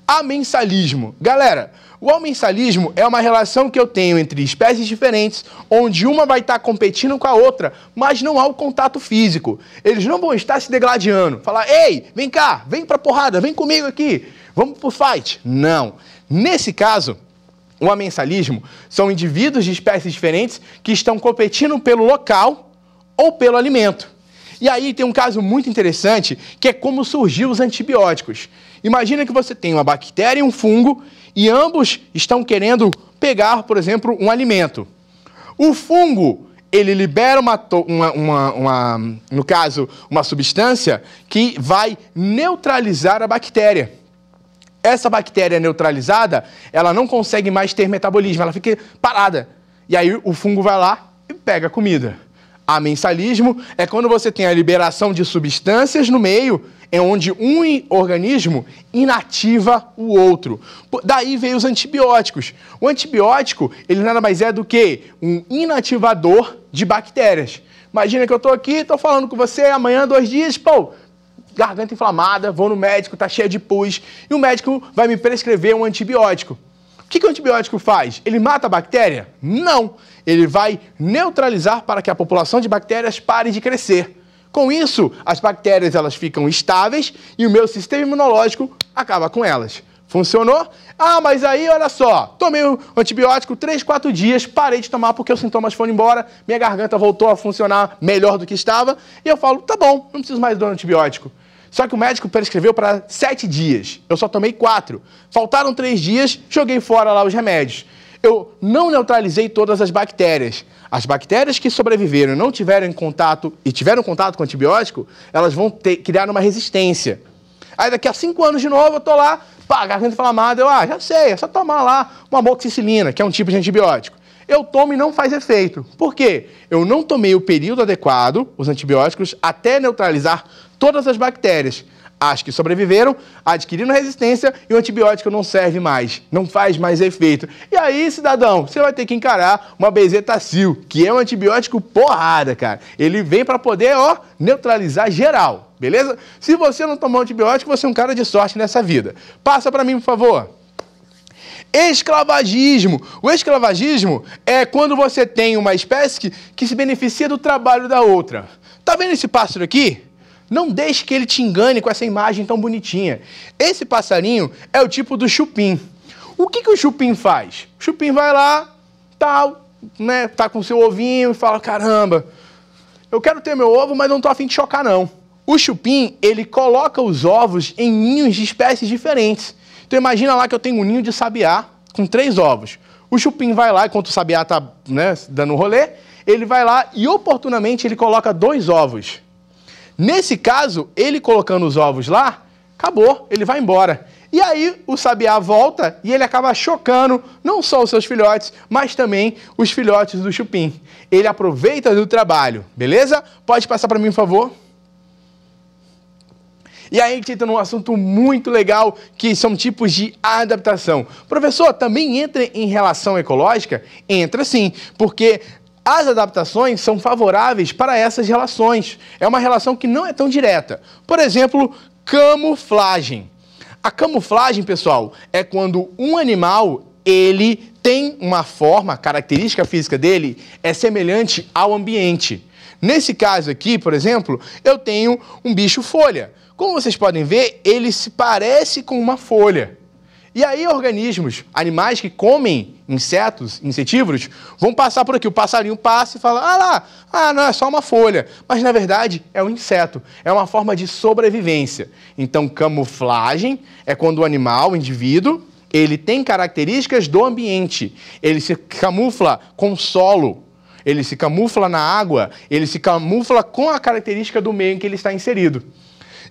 [SPEAKER 2] Amensalismo. Galera, o amensalismo é uma relação que eu tenho entre espécies diferentes, onde uma vai estar tá competindo com a outra, mas não há o contato físico. Eles não vão estar se degladiando. Falar, ei, vem cá, vem pra porrada, vem comigo aqui, vamos pro fight. Não. Nesse caso, o amensalismo são indivíduos de espécies diferentes que estão competindo pelo local ou pelo alimento. E aí tem um caso muito interessante que é como surgiu os antibióticos. Imagina que você tem uma bactéria e um fungo e ambos estão querendo pegar, por exemplo, um alimento. O fungo ele libera uma, uma, uma, uma no caso, uma substância que vai neutralizar a bactéria essa bactéria neutralizada, ela não consegue mais ter metabolismo, ela fica parada. E aí o fungo vai lá e pega a comida. Amensalismo é quando você tem a liberação de substâncias no meio, é onde um organismo inativa o outro. Daí veio os antibióticos. O antibiótico, ele nada mais é do que um inativador de bactérias. Imagina que eu estou aqui, estou falando com você, amanhã, dois dias, pô, garganta inflamada, vou no médico, tá cheia de pus, e o médico vai me prescrever um antibiótico. O que, que o antibiótico faz? Ele mata a bactéria? Não! Ele vai neutralizar para que a população de bactérias pare de crescer. Com isso, as bactérias elas ficam estáveis e o meu sistema imunológico acaba com elas. Funcionou? Ah, mas aí olha só, tomei o um antibiótico 3, 4 dias, parei de tomar porque os sintomas foram embora, minha garganta voltou a funcionar melhor do que estava, e eu falo, tá bom, não preciso mais do antibiótico. Só que o médico prescreveu para sete dias. Eu só tomei quatro. Faltaram três dias, joguei fora lá os remédios. Eu não neutralizei todas as bactérias. As bactérias que sobreviveram e não tiveram contato e tiveram contato com antibiótico, elas vão ter, criar uma resistência. Aí daqui a cinco anos de novo eu tô lá, pá, garganta inflamada, eu, ah, já sei, é só tomar lá uma moxicilina, que é um tipo de antibiótico eu tomo e não faz efeito. Por quê? Eu não tomei o período adequado, os antibióticos, até neutralizar todas as bactérias. As que sobreviveram adquiriram resistência e o antibiótico não serve mais, não faz mais efeito. E aí, cidadão, você vai ter que encarar uma bezetacil, que é um antibiótico porrada, cara. Ele vem para poder, ó, neutralizar geral, beleza? Se você não tomar antibiótico, você é um cara de sorte nessa vida. Passa para mim, por favor. Esclavagismo. O esclavagismo é quando você tem uma espécie que, que se beneficia do trabalho da outra. Tá vendo esse pássaro aqui? Não deixe que ele te engane com essa imagem tão bonitinha. Esse passarinho é o tipo do chupim. O que, que o chupim faz? O chupim vai lá, tal, né, tá com seu ovinho e fala: caramba, eu quero ter meu ovo, mas não tô afim de chocar, não. O chupim, ele coloca os ovos em ninhos de espécies diferentes. Então imagina lá que eu tenho um ninho de sabiá com três ovos. O chupim vai lá, enquanto o sabiá tá né, dando rolê, ele vai lá e oportunamente ele coloca dois ovos. Nesse caso, ele colocando os ovos lá, acabou, ele vai embora. E aí o sabiá volta e ele acaba chocando não só os seus filhotes, mas também os filhotes do chupim. Ele aproveita do trabalho, beleza? Pode passar para mim, por favor? E aí a gente entra num assunto muito legal que são tipos de adaptação. Professor, também entra em relação ecológica? Entra sim, porque as adaptações são favoráveis para essas relações. É uma relação que não é tão direta. Por exemplo, camuflagem. A camuflagem, pessoal, é quando um animal ele tem uma forma, a característica física dele é semelhante ao ambiente. Nesse caso aqui, por exemplo, eu tenho um bicho folha. Como vocês podem ver, ele se parece com uma folha. E aí, organismos, animais que comem insetos, insetívoros, vão passar por aqui. O passarinho passa e fala: ah lá, ah, não, é só uma folha. Mas na verdade é um inseto, é uma forma de sobrevivência. Então, camuflagem é quando o animal, o indivíduo, ele tem características do ambiente. Ele se camufla com solo, ele se camufla na água, ele se camufla com a característica do meio em que ele está inserido.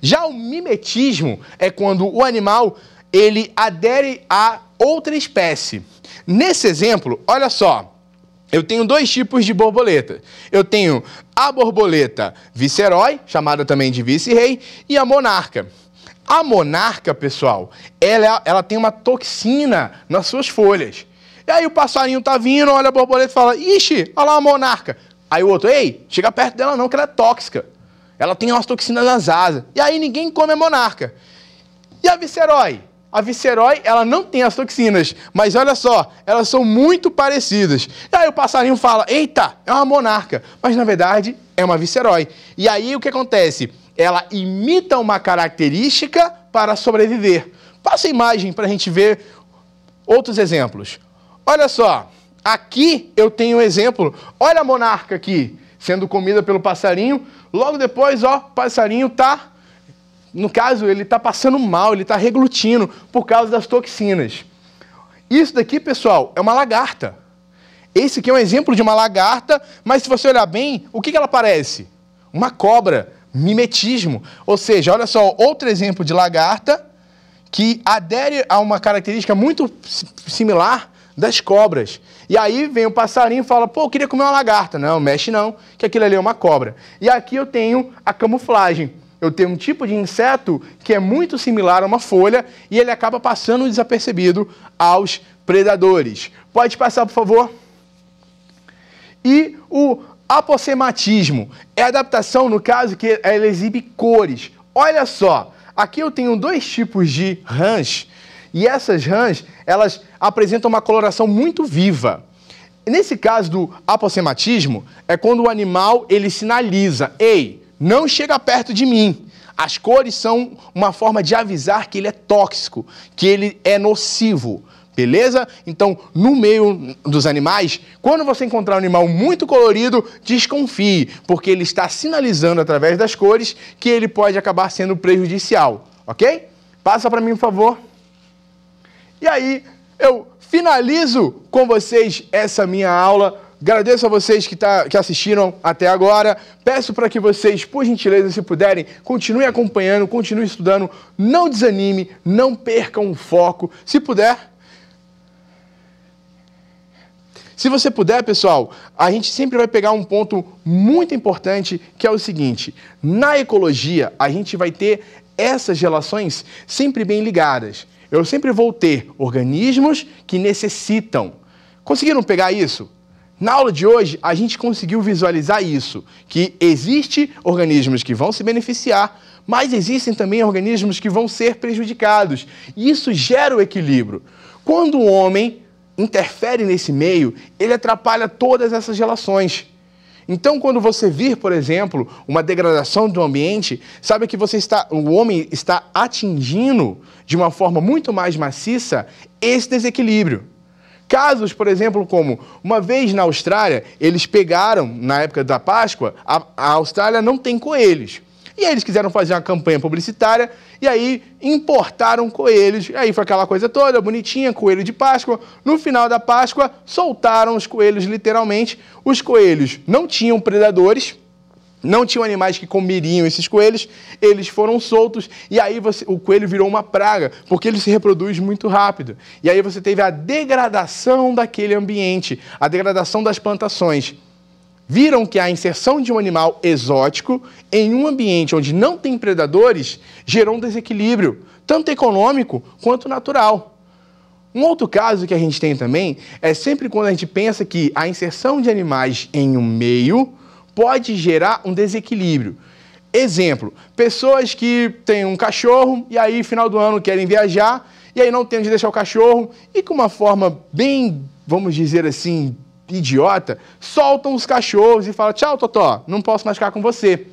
[SPEAKER 2] Já o mimetismo é quando o animal ele adere a outra espécie. Nesse exemplo, olha só, eu tenho dois tipos de borboleta. Eu tenho a borboleta vicerói, chamada também de vice-rei, e a monarca. A monarca, pessoal, ela, ela tem uma toxina nas suas folhas. E aí o passarinho tá vindo, olha a borboleta e fala: Ixi, olha lá a monarca. Aí o outro, ei, chega perto dela não, que ela é tóxica. Ela tem umas toxinas nas asas. E aí ninguém come a monarca. E a vicerói? A vicerói, ela não tem as toxinas, mas olha só, elas são muito parecidas. E aí o passarinho fala, eita, é uma monarca, mas na verdade é uma vicerói. E aí o que acontece? Ela imita uma característica para sobreviver. Passa a imagem para a gente ver outros exemplos. Olha só, aqui eu tenho um exemplo, olha a monarca aqui, sendo comida pelo passarinho, logo depois, ó, o passarinho está no caso, ele está passando mal, ele está reglutindo por causa das toxinas. Isso daqui, pessoal, é uma lagarta. Esse aqui é um exemplo de uma lagarta, mas se você olhar bem, o que, que ela parece? Uma cobra, mimetismo. Ou seja, olha só, outro exemplo de lagarta que adere a uma característica muito similar das cobras. E aí vem o passarinho e fala, pô, eu queria comer uma lagarta. Não, mexe não, que aquilo ali é uma cobra. E aqui eu tenho a camuflagem eu tenho um tipo de inseto que é muito similar a uma folha e ele acaba passando desapercebido aos predadores. Pode passar, por favor? E o apocematismo é adaptação, no caso, que ela exibe cores. Olha só, aqui eu tenho dois tipos de rãs e essas rãs, elas apresentam uma coloração muito viva. Nesse caso do apocematismo, é quando o animal ele sinaliza, ei, não chega perto de mim. As cores são uma forma de avisar que ele é tóxico, que ele é nocivo. Beleza? Então, no meio dos animais, quando você encontrar um animal muito colorido, desconfie, porque ele está sinalizando através das cores que ele pode acabar sendo prejudicial, ok? Passa para mim, por favor. E aí, eu finalizo com vocês essa minha aula Agradeço a vocês que, tá, que assistiram até agora. Peço para que vocês, por gentileza, se puderem, continuem acompanhando, continuem estudando. Não desanime, não percam o foco. Se puder. Se você puder, pessoal, a gente sempre vai pegar um ponto muito importante que é o seguinte: na ecologia, a gente vai ter essas relações sempre bem ligadas. Eu sempre vou ter organismos que necessitam. Conseguiram pegar isso? Na aula de hoje, a gente conseguiu visualizar isso, que existe organismos que vão se beneficiar, mas existem também organismos que vão ser prejudicados. E isso gera o equilíbrio. Quando o homem interfere nesse meio, ele atrapalha todas essas relações. Então, quando você vir, por exemplo, uma degradação do ambiente, sabe que você está, o homem está atingindo de uma forma muito mais maciça esse desequilíbrio. Casos, por exemplo, como uma vez na Austrália, eles pegaram, na época da Páscoa, a, a Austrália não tem coelhos. E aí eles quiseram fazer uma campanha publicitária e aí importaram coelhos. E aí foi aquela coisa toda bonitinha, coelho de Páscoa. No final da Páscoa, soltaram os coelhos literalmente. Os coelhos não tinham predadores, não tinham animais que comeriam esses coelhos, eles foram soltos e aí você, o coelho virou uma praga, porque ele se reproduz muito rápido. E aí você teve a degradação daquele ambiente, a degradação das plantações. Viram que a inserção de um animal exótico em um ambiente onde não tem predadores gerou um desequilíbrio, tanto econômico quanto natural. Um outro caso que a gente tem também é sempre quando a gente pensa que a inserção de animais em um meio pode gerar um desequilíbrio. Exemplo, pessoas que têm um cachorro e aí final do ano querem viajar e aí não tem onde deixar o cachorro e com uma forma bem, vamos dizer assim, idiota, soltam os cachorros e falam tchau Totó, não posso mais ficar com você.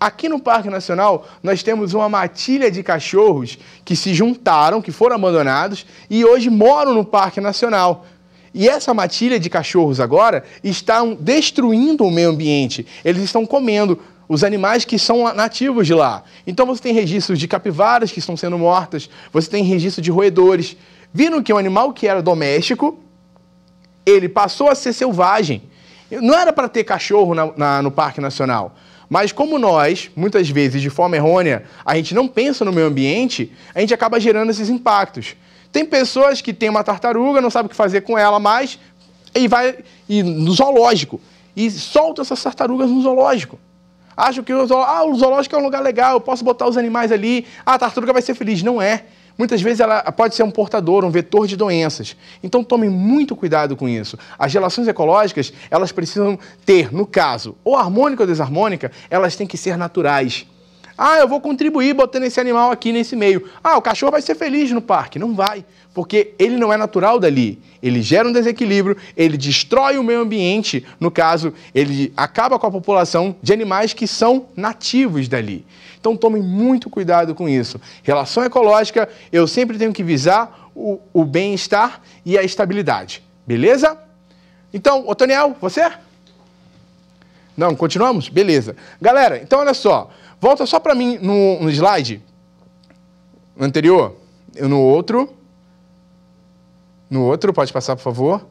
[SPEAKER 2] Aqui no Parque Nacional, nós temos uma matilha de cachorros que se juntaram, que foram abandonados e hoje moram no Parque Nacional. E essa matilha de cachorros agora está destruindo o meio ambiente. Eles estão comendo os animais que são nativos de lá. Então você tem registros de capivaras que estão sendo mortas, você tem registro de roedores. Viram que um animal que era doméstico, ele passou a ser selvagem. Não era para ter cachorro na, na, no Parque Nacional. Mas como nós, muitas vezes de forma errônea, a gente não pensa no meio ambiente, a gente acaba gerando esses impactos. Tem pessoas que têm uma tartaruga, não sabem o que fazer com ela mais, e vai e, no zoológico. E solta essas tartarugas no zoológico. Acham que o zoológico, ah, o zoológico é um lugar legal, eu posso botar os animais ali, ah, a tartaruga vai ser feliz. Não é. Muitas vezes ela pode ser um portador, um vetor de doenças. Então tomem muito cuidado com isso. As relações ecológicas, elas precisam ter, no caso, ou harmônica ou desarmônica, elas têm que ser naturais. Ah, eu vou contribuir botando esse animal aqui nesse meio. Ah, o cachorro vai ser feliz no parque. Não vai, porque ele não é natural dali. Ele gera um desequilíbrio, ele destrói o meio ambiente. No caso, ele acaba com a população de animais que são nativos dali. Então tome muito cuidado com isso. Relação ecológica, eu sempre tenho que visar o, o bem-estar e a estabilidade. Beleza? Então, Otaniel, você? Não, continuamos? Beleza. Galera, então olha só. Volta só para mim no, no slide no anterior, no outro. No outro, pode passar, por favor.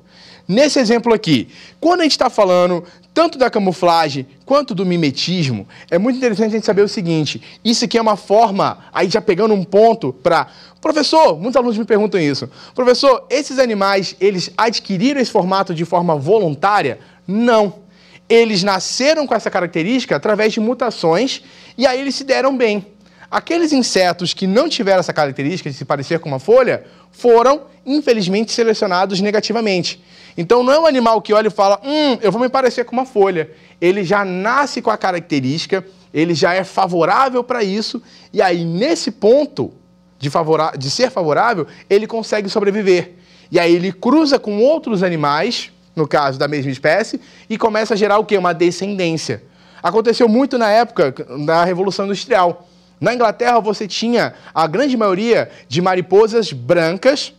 [SPEAKER 2] Nesse exemplo aqui, quando a gente está falando tanto da camuflagem quanto do mimetismo, é muito interessante a gente saber o seguinte: isso aqui é uma forma, aí já pegando um ponto para. Professor, muitos alunos me perguntam isso. Professor, esses animais, eles adquiriram esse formato de forma voluntária? Não eles nasceram com essa característica através de mutações e aí eles se deram bem. Aqueles insetos que não tiveram essa característica de se parecer com uma folha foram, infelizmente, selecionados negativamente. Então não é um animal que olha e fala, hum, eu vou me parecer com uma folha. Ele já nasce com a característica, ele já é favorável para isso, e aí nesse ponto de, de ser favorável, ele consegue sobreviver. E aí ele cruza com outros animais no caso da mesma espécie, e começa a gerar o quê? Uma descendência. Aconteceu muito na época da Revolução Industrial. Na Inglaterra você tinha a grande maioria de mariposas brancas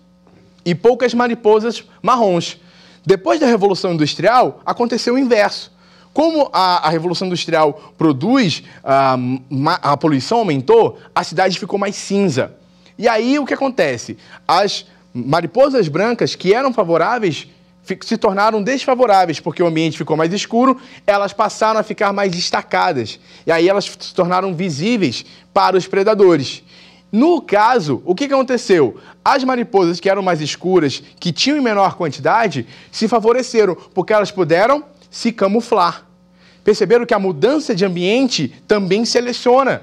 [SPEAKER 2] e poucas mariposas marrons. Depois da Revolução Industrial aconteceu o inverso. Como a, a Revolução Industrial produz, ah, a, a poluição aumentou, a cidade ficou mais cinza. E aí o que acontece? As mariposas brancas que eram favoráveis se tornaram desfavoráveis, porque o ambiente ficou mais escuro, elas passaram a ficar mais destacadas. E aí elas se tornaram visíveis para os predadores. No caso, o que aconteceu? As mariposas que eram mais escuras, que tinham em menor quantidade, se favoreceram, porque elas puderam se camuflar. Perceberam que a mudança de ambiente também seleciona.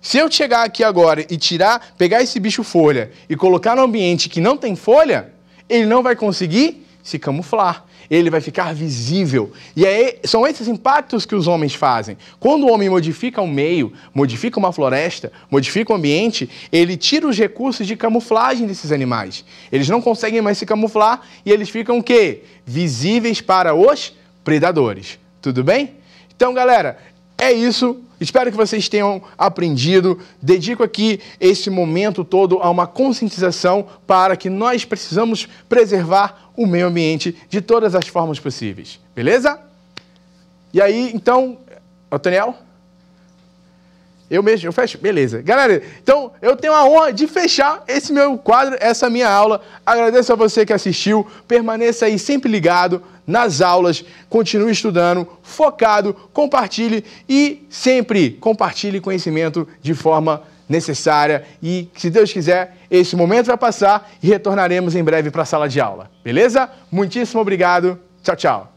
[SPEAKER 2] Se eu chegar aqui agora e tirar, pegar esse bicho folha e colocar no ambiente que não tem folha, ele não vai conseguir se camuflar, ele vai ficar visível. E aí, são esses impactos que os homens fazem. Quando o homem modifica o meio, modifica uma floresta, modifica o ambiente, ele tira os recursos de camuflagem desses animais. Eles não conseguem mais se camuflar e eles ficam o quê? Visíveis para os predadores. Tudo bem? Então, galera, é isso. Espero que vocês tenham aprendido. Dedico aqui esse momento todo a uma conscientização para que nós precisamos preservar o meio ambiente de todas as formas possíveis. Beleza? E aí, então, Otaniel? Eu mesmo, eu fecho? Beleza. Galera, então eu tenho a honra de fechar esse meu quadro, essa minha aula. Agradeço a você que assistiu. Permaneça aí sempre ligado nas aulas. Continue estudando, focado, compartilhe e sempre compartilhe conhecimento de forma necessária e, se Deus quiser, esse momento vai passar e retornaremos em breve para a sala de aula. Beleza? Muitíssimo obrigado. Tchau, tchau.